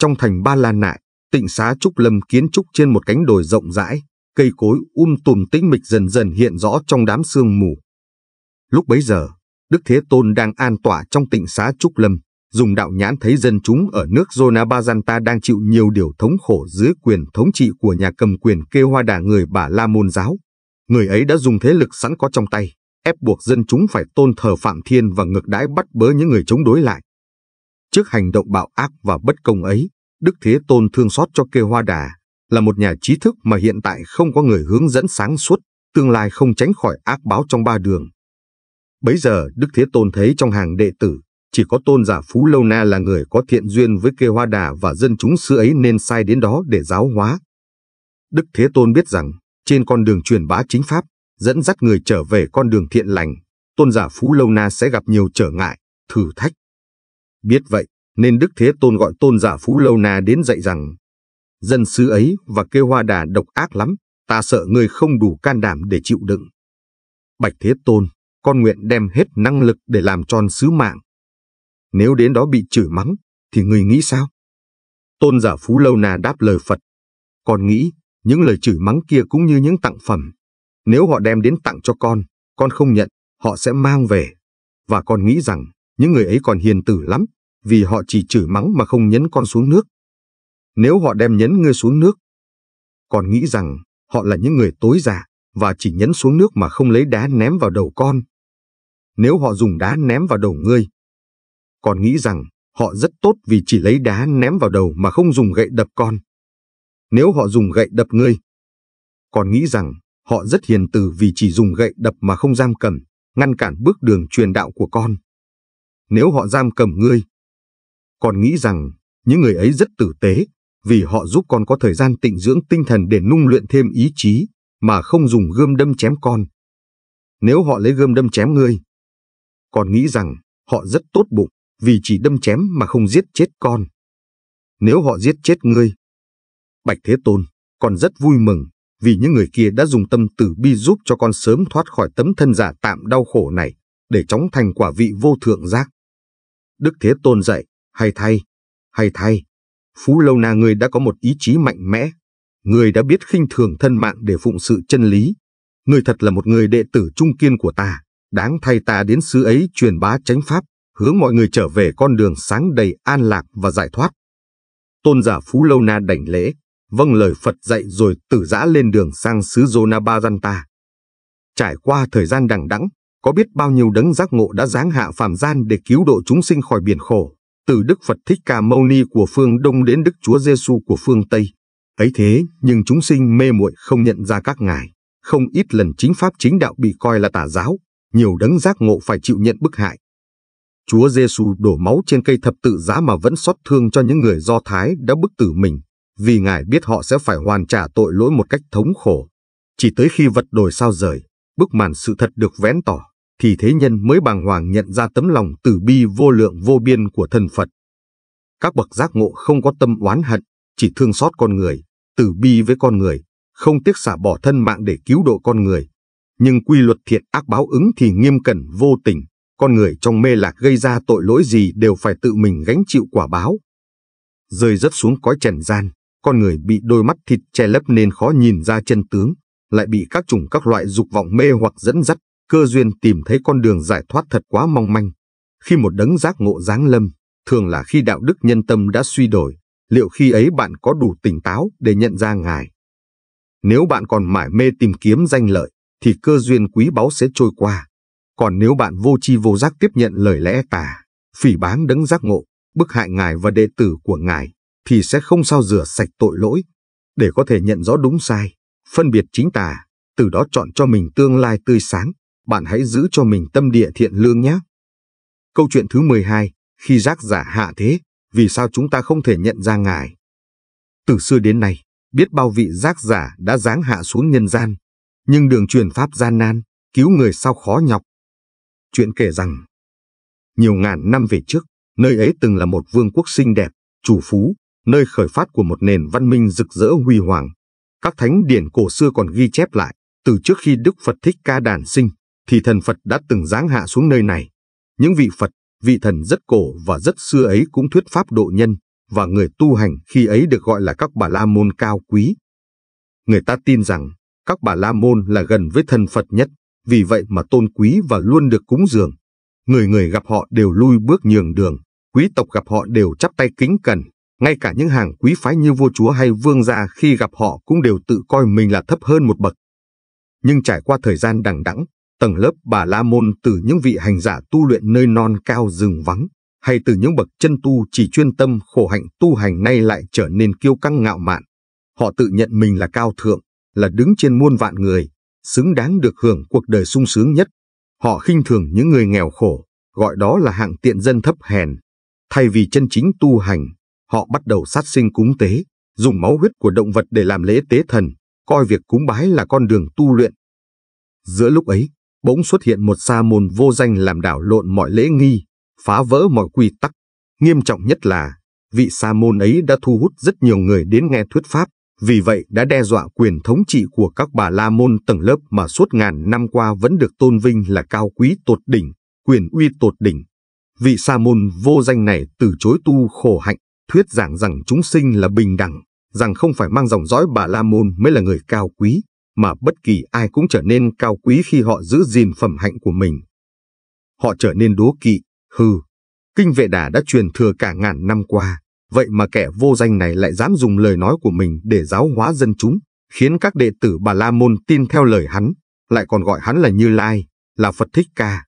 trong thành Ba La Nại, tịnh xá Trúc Lâm kiến trúc trên một cánh đồi rộng rãi, cây cối um tùm tĩnh mịch dần dần hiện rõ trong đám sương mù. Lúc bấy giờ, Đức Thế Tôn đang an tỏa trong tịnh xá Trúc Lâm, dùng đạo nhãn thấy dân chúng ở nước Jonabazanta đang chịu nhiều điều thống khổ dưới quyền thống trị của nhà cầm quyền kê hoa đà người bà La Môn Giáo. Người ấy đã dùng thế lực sẵn có trong tay, ép buộc dân chúng phải tôn thờ Phạm Thiên và ngược đãi bắt bớ những người chống đối lại. Trước hành động bạo ác và bất công ấy, Đức Thế Tôn thương xót cho Kê Hoa Đà, là một nhà trí thức mà hiện tại không có người hướng dẫn sáng suốt, tương lai không tránh khỏi ác báo trong ba đường. Bấy giờ Đức Thế Tôn thấy trong hàng đệ tử, chỉ có tôn giả Phú Lâu Na là người có thiện duyên với Kê Hoa Đà và dân chúng xưa ấy nên sai đến đó để giáo hóa. Đức Thế Tôn biết rằng, trên con đường truyền bá chính pháp, dẫn dắt người trở về con đường thiện lành, tôn giả Phú Lâu Na sẽ gặp nhiều trở ngại, thử thách, Biết vậy, nên Đức Thế Tôn gọi tôn giả Phú Lâu Na đến dạy rằng, dân sứ ấy và kêu hoa đà độc ác lắm, ta sợ ngươi không đủ can đảm để chịu đựng. Bạch Thế Tôn, con nguyện đem hết năng lực để làm tròn sứ mạng. Nếu đến đó bị chửi mắng, thì người nghĩ sao? Tôn giả Phú Lâu Na đáp lời Phật. Con nghĩ, những lời chửi mắng kia cũng như những tặng phẩm. Nếu họ đem đến tặng cho con, con không nhận, họ sẽ mang về. Và con nghĩ rằng, những người ấy còn hiền tử lắm, vì họ chỉ chửi mắng mà không nhấn con xuống nước. Nếu họ đem nhấn ngươi xuống nước, còn nghĩ rằng họ là những người tối giả và chỉ nhấn xuống nước mà không lấy đá ném vào đầu con. Nếu họ dùng đá ném vào đầu ngươi, còn nghĩ rằng họ rất tốt vì chỉ lấy đá ném vào đầu mà không dùng gậy đập con. Nếu họ dùng gậy đập ngươi, còn nghĩ rằng họ rất hiền từ vì chỉ dùng gậy đập mà không giam cầm, ngăn cản bước đường truyền đạo của con nếu họ giam cầm ngươi. Con nghĩ rằng, những người ấy rất tử tế, vì họ giúp con có thời gian tịnh dưỡng tinh thần để nung luyện thêm ý chí, mà không dùng gươm đâm chém con. Nếu họ lấy gươm đâm chém ngươi, con nghĩ rằng họ rất tốt bụng vì chỉ đâm chém mà không giết chết con. Nếu họ giết chết ngươi, Bạch Thế Tôn, con rất vui mừng vì những người kia đã dùng tâm tử bi giúp cho con sớm thoát khỏi tấm thân giả tạm đau khổ này để chóng thành quả vị vô thượng giác. Đức Thế Tôn dạy, hay thay, hay thay, Phú Lâu Na người đã có một ý chí mạnh mẽ, người đã biết khinh thường thân mạng để phụng sự chân lý. Người thật là một người đệ tử trung kiên của ta, đáng thay ta đến xứ ấy truyền bá chánh pháp, hướng mọi người trở về con đường sáng đầy an lạc và giải thoát. Tôn giả Phú Lâu Na đảnh lễ, vâng lời Phật dạy rồi tử giã lên đường sang xứ Jonabazanta. Trải qua thời gian đằng đẵng, có biết bao nhiêu đấng giác ngộ đã giáng hạ phàm gian để cứu độ chúng sinh khỏi biển khổ, từ Đức Phật Thích Ca Mâu Ni của phương Đông đến Đức Chúa Giêsu của phương Tây. Ấy thế, nhưng chúng sinh mê muội không nhận ra các ngài, không ít lần chính pháp chính đạo bị coi là tà giáo, nhiều đấng giác ngộ phải chịu nhận bức hại. Chúa Giêsu đổ máu trên cây thập tự giá mà vẫn xót thương cho những người Do Thái đã bức tử mình, vì ngài biết họ sẽ phải hoàn trả tội lỗi một cách thống khổ. Chỉ tới khi vật đổi sao rời, bức màn sự thật được vén tỏ, thì thế nhân mới bàng hoàng nhận ra tấm lòng từ bi vô lượng vô biên của thần Phật. Các bậc giác ngộ không có tâm oán hận, chỉ thương xót con người, từ bi với con người, không tiếc xả bỏ thân mạng để cứu độ con người. Nhưng quy luật thiện ác báo ứng thì nghiêm cẩn vô tình, con người trong mê lạc gây ra tội lỗi gì đều phải tự mình gánh chịu quả báo. Rơi rất xuống cõi trần gian, con người bị đôi mắt thịt che lấp nên khó nhìn ra chân tướng, lại bị các chủng các loại dục vọng mê hoặc dẫn dắt cơ duyên tìm thấy con đường giải thoát thật quá mong manh. Khi một đấng giác ngộ giáng lâm, thường là khi đạo đức nhân tâm đã suy đổi, liệu khi ấy bạn có đủ tỉnh táo để nhận ra Ngài? Nếu bạn còn mải mê tìm kiếm danh lợi, thì cơ duyên quý báu sẽ trôi qua. Còn nếu bạn vô chi vô giác tiếp nhận lời lẽ tà, phỉ báng đấng giác ngộ, bức hại Ngài và đệ tử của Ngài, thì sẽ không sao rửa sạch tội lỗi. Để có thể nhận rõ đúng sai, phân biệt chính tà, từ đó chọn cho mình tương lai tươi sáng, bạn hãy giữ cho mình tâm địa thiện lương nhé. Câu chuyện thứ 12, khi giác giả hạ thế, vì sao chúng ta không thể nhận ra ngài? Từ xưa đến nay, biết bao vị giác giả đã giáng hạ xuống nhân gian, nhưng đường truyền pháp gian nan, cứu người sao khó nhọc. Chuyện kể rằng, nhiều ngàn năm về trước, nơi ấy từng là một vương quốc xinh đẹp, chủ phú, nơi khởi phát của một nền văn minh rực rỡ huy hoàng. Các thánh điển cổ xưa còn ghi chép lại, từ trước khi Đức Phật Thích Ca đàn sinh, thì thần Phật đã từng giáng hạ xuống nơi này. Những vị Phật, vị thần rất cổ và rất xưa ấy cũng thuyết pháp độ nhân, và người tu hành khi ấy được gọi là các bà la môn cao quý. Người ta tin rằng các bà la môn là gần với thần Phật nhất, vì vậy mà tôn quý và luôn được cúng dường. Người người gặp họ đều lui bước nhường đường, quý tộc gặp họ đều chắp tay kính cẩn, ngay cả những hàng quý phái như vua chúa hay vương gia khi gặp họ cũng đều tự coi mình là thấp hơn một bậc. Nhưng trải qua thời gian đằng đẵng, tầng lớp bà La Môn từ những vị hành giả tu luyện nơi non cao rừng vắng, hay từ những bậc chân tu chỉ chuyên tâm khổ hạnh tu hành nay lại trở nên kiêu căng ngạo mạn. Họ tự nhận mình là cao thượng, là đứng trên muôn vạn người, xứng đáng được hưởng cuộc đời sung sướng nhất. Họ khinh thường những người nghèo khổ, gọi đó là hạng tiện dân thấp hèn. Thay vì chân chính tu hành, họ bắt đầu sát sinh cúng tế, dùng máu huyết của động vật để làm lễ tế thần, coi việc cúng bái là con đường tu luyện. Giữa lúc ấy, bỗng xuất hiện một sa môn vô danh làm đảo lộn mọi lễ nghi, phá vỡ mọi quy tắc. Nghiêm trọng nhất là, vị sa môn ấy đã thu hút rất nhiều người đến nghe thuyết pháp, vì vậy đã đe dọa quyền thống trị của các bà la môn tầng lớp mà suốt ngàn năm qua vẫn được tôn vinh là cao quý tột đỉnh, quyền uy tột đỉnh. Vị sa môn vô danh này từ chối tu khổ hạnh, thuyết giảng rằng chúng sinh là bình đẳng, rằng không phải mang dòng dõi bà la môn mới là người cao quý mà bất kỳ ai cũng trở nên cao quý khi họ giữ gìn phẩm hạnh của mình. Họ trở nên đố kỵ, hư. Kinh vệ đà đã truyền thừa cả ngàn năm qua, vậy mà kẻ vô danh này lại dám dùng lời nói của mình để giáo hóa dân chúng, khiến các đệ tử Bà La Môn tin theo lời hắn, lại còn gọi hắn là Như Lai, là Phật Thích Ca.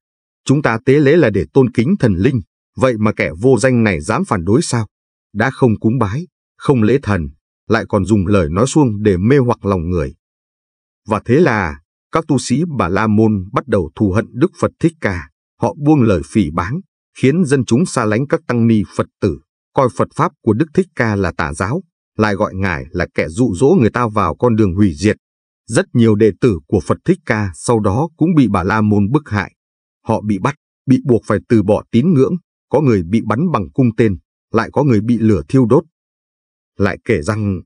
Chúng ta tế lễ là để tôn kính thần linh, vậy mà kẻ vô danh này dám phản đối sao? Đã không cúng bái, không lễ thần, lại còn dùng lời nói suông để mê hoặc lòng người. Và thế là, các tu sĩ Bà La Môn bắt đầu thù hận Đức Phật Thích Ca. Họ buông lời phỉ báng, khiến dân chúng xa lánh các tăng ni Phật tử, coi Phật Pháp của Đức Thích Ca là tà giáo, lại gọi Ngài là kẻ dụ dỗ người ta vào con đường hủy diệt. Rất nhiều đệ tử của Phật Thích Ca sau đó cũng bị Bà La Môn bức hại. Họ bị bắt, bị buộc phải từ bỏ tín ngưỡng, có người bị bắn bằng cung tên, lại có người bị lửa thiêu đốt. Lại kể rằng,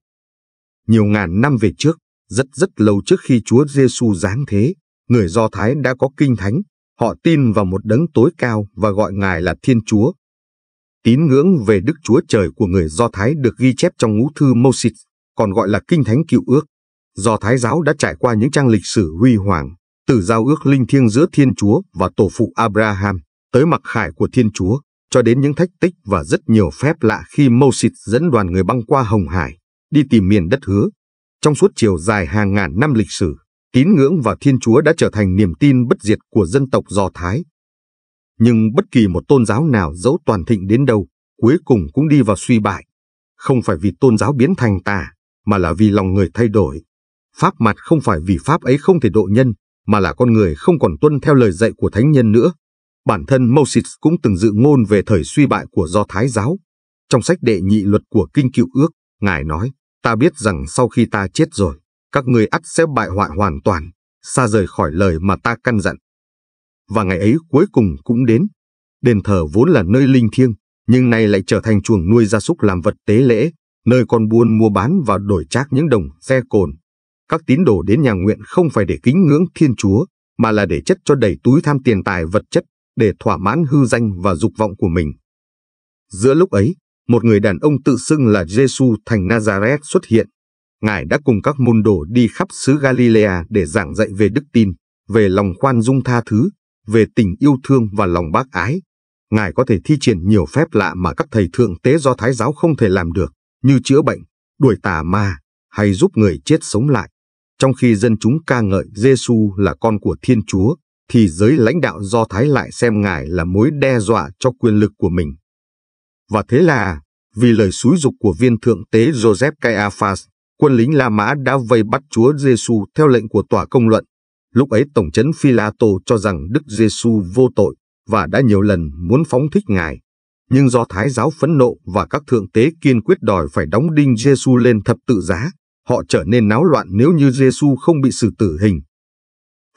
nhiều ngàn năm về trước, rất rất lâu trước khi Chúa Giêsu giáng thế, người Do Thái đã có kinh thánh, họ tin vào một đấng tối cao và gọi Ngài là Thiên Chúa. Tín ngưỡng về Đức Chúa Trời của người Do Thái được ghi chép trong ngũ thư Moses, còn gọi là Kinh Thánh Cựu Ước. Do Thái giáo đã trải qua những trang lịch sử huy hoàng, từ giao ước linh thiêng giữa Thiên Chúa và tổ phụ Abraham, tới mặc khải của Thiên Chúa, cho đến những thách tích và rất nhiều phép lạ khi Moses dẫn đoàn người băng qua Hồng Hải, đi tìm miền đất hứa, trong suốt chiều dài hàng ngàn năm lịch sử, tín ngưỡng và Thiên Chúa đã trở thành niềm tin bất diệt của dân tộc Do Thái. Nhưng bất kỳ một tôn giáo nào dẫu toàn thịnh đến đâu, cuối cùng cũng đi vào suy bại. Không phải vì tôn giáo biến thành tà, mà là vì lòng người thay đổi. Pháp mặt không phải vì pháp ấy không thể độ nhân, mà là con người không còn tuân theo lời dạy của thánh nhân nữa. Bản thân Moses cũng từng dự ngôn về thời suy bại của Do Thái giáo. Trong sách đệ nhị luật của Kinh Cựu Ước, Ngài nói, Ta biết rằng sau khi ta chết rồi, các ngươi ắt sẽ bại hoại hoàn toàn, xa rời khỏi lời mà ta căn dặn. Và ngày ấy cuối cùng cũng đến. Đền thờ vốn là nơi linh thiêng, nhưng nay lại trở thành chuồng nuôi gia súc làm vật tế lễ, nơi con buôn mua bán và đổi trác những đồng xe cồn. Các tín đồ đến nhà nguyện không phải để kính ngưỡng Thiên Chúa, mà là để chất cho đầy túi tham tiền tài vật chất để thỏa mãn hư danh và dục vọng của mình. Giữa lúc ấy, một người đàn ông tự xưng là Giêsu thành Nazareth xuất hiện. Ngài đã cùng các môn đồ đi khắp xứ Galilea để giảng dạy về đức tin, về lòng khoan dung tha thứ, về tình yêu thương và lòng bác ái. Ngài có thể thi triển nhiều phép lạ mà các thầy thượng tế do Thái giáo không thể làm được, như chữa bệnh, đuổi tà ma, hay giúp người chết sống lại. Trong khi dân chúng ca ngợi Giêsu là con của Thiên Chúa, thì giới lãnh đạo Do Thái lại xem Ngài là mối đe dọa cho quyền lực của mình. Và thế là, vì lời xúi dục của viên thượng tế Joseph Caiaphas, quân lính La Mã đã vây bắt Chúa Giêsu theo lệnh của tòa công luận. Lúc ấy Tổng trấn Philato cho rằng Đức Giêsu vô tội và đã nhiều lần muốn phóng thích Ngài. Nhưng do Thái giáo phẫn nộ và các thượng tế kiên quyết đòi phải đóng đinh Giêsu lên thập tự giá, họ trở nên náo loạn nếu như Giêsu không bị xử tử hình.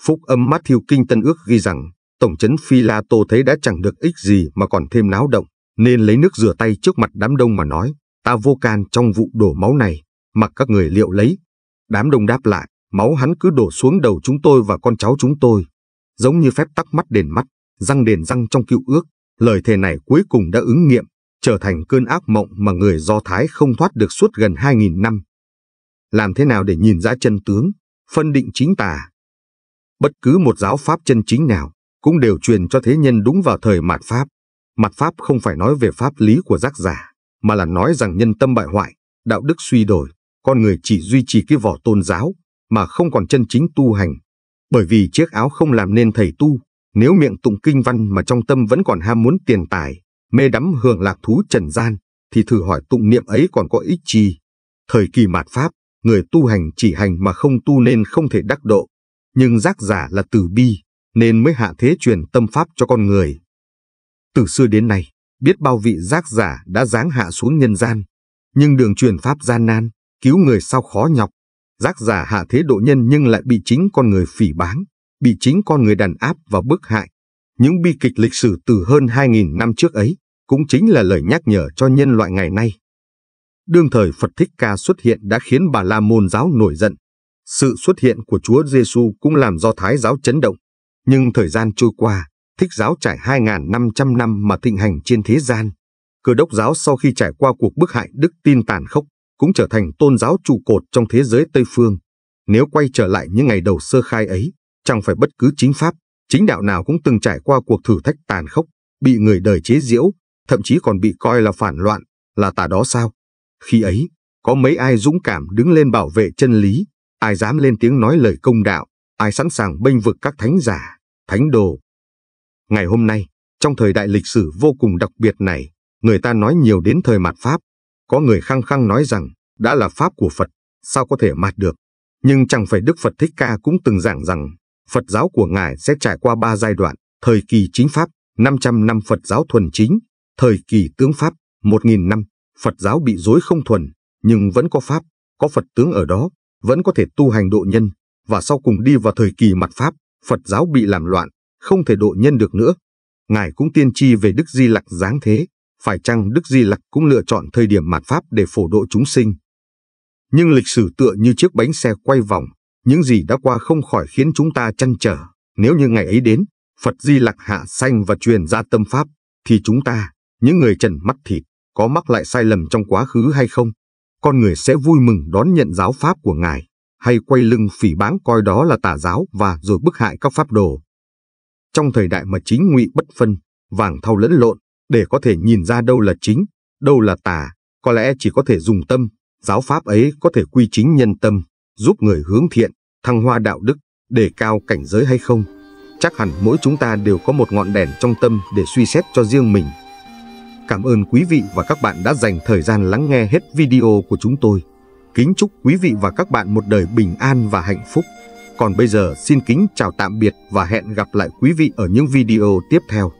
Phúc âm Matthew Kinh Tân Ước ghi rằng, Tổng trấn Phi Tô thấy đã chẳng được ích gì mà còn thêm náo động, nên lấy nước rửa tay trước mặt đám đông mà nói, ta vô can trong vụ đổ máu này, mặc các người liệu lấy. Đám đông đáp lại, máu hắn cứ đổ xuống đầu chúng tôi và con cháu chúng tôi. Giống như phép tắc mắt đền mắt, răng đền răng trong cựu ước, lời thề này cuối cùng đã ứng nghiệm, trở thành cơn ác mộng mà người Do Thái không thoát được suốt gần 2.000 năm. Làm thế nào để nhìn ra chân tướng, phân định chính tà? Bất cứ một giáo pháp chân chính nào cũng đều truyền cho thế nhân đúng vào thời mạt Pháp. Mặt Pháp không phải nói về pháp lý của giác giả, mà là nói rằng nhân tâm bại hoại, đạo đức suy đổi, con người chỉ duy trì cái vỏ tôn giáo, mà không còn chân chính tu hành. Bởi vì chiếc áo không làm nên thầy tu, nếu miệng tụng kinh văn mà trong tâm vẫn còn ham muốn tiền tài, mê đắm hưởng lạc thú trần gian, thì thử hỏi tụng niệm ấy còn có ích chi. Thời kỳ mạt Pháp, người tu hành chỉ hành mà không tu nên không thể đắc độ. Nhưng giác giả là từ bi, nên mới hạ thế truyền tâm Pháp cho con người. Từ xưa đến nay, biết bao vị giác giả đã giáng hạ xuống nhân gian, nhưng đường truyền pháp gian nan, cứu người sao khó nhọc. Giác giả hạ thế độ nhân nhưng lại bị chính con người phỉ báng, bị chính con người đàn áp và bức hại. Những bi kịch lịch sử từ hơn 2.000 năm trước ấy cũng chính là lời nhắc nhở cho nhân loại ngày nay. Đương thời Phật Thích Ca xuất hiện đã khiến bà La Môn giáo nổi giận. Sự xuất hiện của Chúa Giêsu cũng làm do Thái giáo chấn động. Nhưng thời gian trôi qua, thích giáo trải 2.500 năm mà thịnh hành trên thế gian. Cơ đốc giáo sau khi trải qua cuộc bức hại đức tin tàn khốc cũng trở thành tôn giáo trụ cột trong thế giới Tây Phương. Nếu quay trở lại những ngày đầu sơ khai ấy, chẳng phải bất cứ chính pháp, chính đạo nào cũng từng trải qua cuộc thử thách tàn khốc, bị người đời chế diễu, thậm chí còn bị coi là phản loạn, là tà đó sao? Khi ấy, có mấy ai dũng cảm đứng lên bảo vệ chân lý, ai dám lên tiếng nói lời công đạo, ai sẵn sàng bênh vực các thánh giả, thánh đồ, Ngày hôm nay, trong thời đại lịch sử vô cùng đặc biệt này, người ta nói nhiều đến thời mạt Pháp. Có người khăng khăng nói rằng, đã là Pháp của Phật, sao có thể mạt được. Nhưng chẳng phải Đức Phật Thích Ca cũng từng giảng rằng, Phật giáo của Ngài sẽ trải qua ba giai đoạn, thời kỳ chính Pháp, 500 năm Phật giáo thuần chính, thời kỳ tướng Pháp, 1.000 năm, Phật giáo bị dối không thuần, nhưng vẫn có Pháp, có Phật tướng ở đó, vẫn có thể tu hành độ nhân, và sau cùng đi vào thời kỳ mặt Pháp, Phật giáo bị làm loạn, không thể độ nhân được nữa. Ngài cũng tiên tri về Đức Di Lặc giáng thế, phải chăng Đức Di Lặc cũng lựa chọn thời điểm mạt Pháp để phổ độ chúng sinh? Nhưng lịch sử tựa như chiếc bánh xe quay vòng, những gì đã qua không khỏi khiến chúng ta chăn trở. Nếu như ngày ấy đến, Phật Di Lặc hạ sanh và truyền ra tâm Pháp, thì chúng ta, những người trần mắt thịt, có mắc lại sai lầm trong quá khứ hay không? Con người sẽ vui mừng đón nhận giáo Pháp của Ngài, hay quay lưng phỉ báng coi đó là tà giáo và rồi bức hại các Pháp đồ? Trong thời đại mà chính ngụy bất phân, vàng thau lẫn lộn, để có thể nhìn ra đâu là chính, đâu là tà, có lẽ chỉ có thể dùng tâm, giáo pháp ấy có thể quy chính nhân tâm, giúp người hướng thiện, thăng hoa đạo đức, đề cao cảnh giới hay không. Chắc hẳn mỗi chúng ta đều có một ngọn đèn trong tâm để suy xét cho riêng mình. Cảm ơn quý vị và các bạn đã dành thời gian lắng nghe hết video của chúng tôi. Kính chúc quý vị và các bạn một đời bình an và hạnh phúc. Còn bây giờ xin kính chào tạm biệt và hẹn gặp lại quý vị ở những video tiếp theo.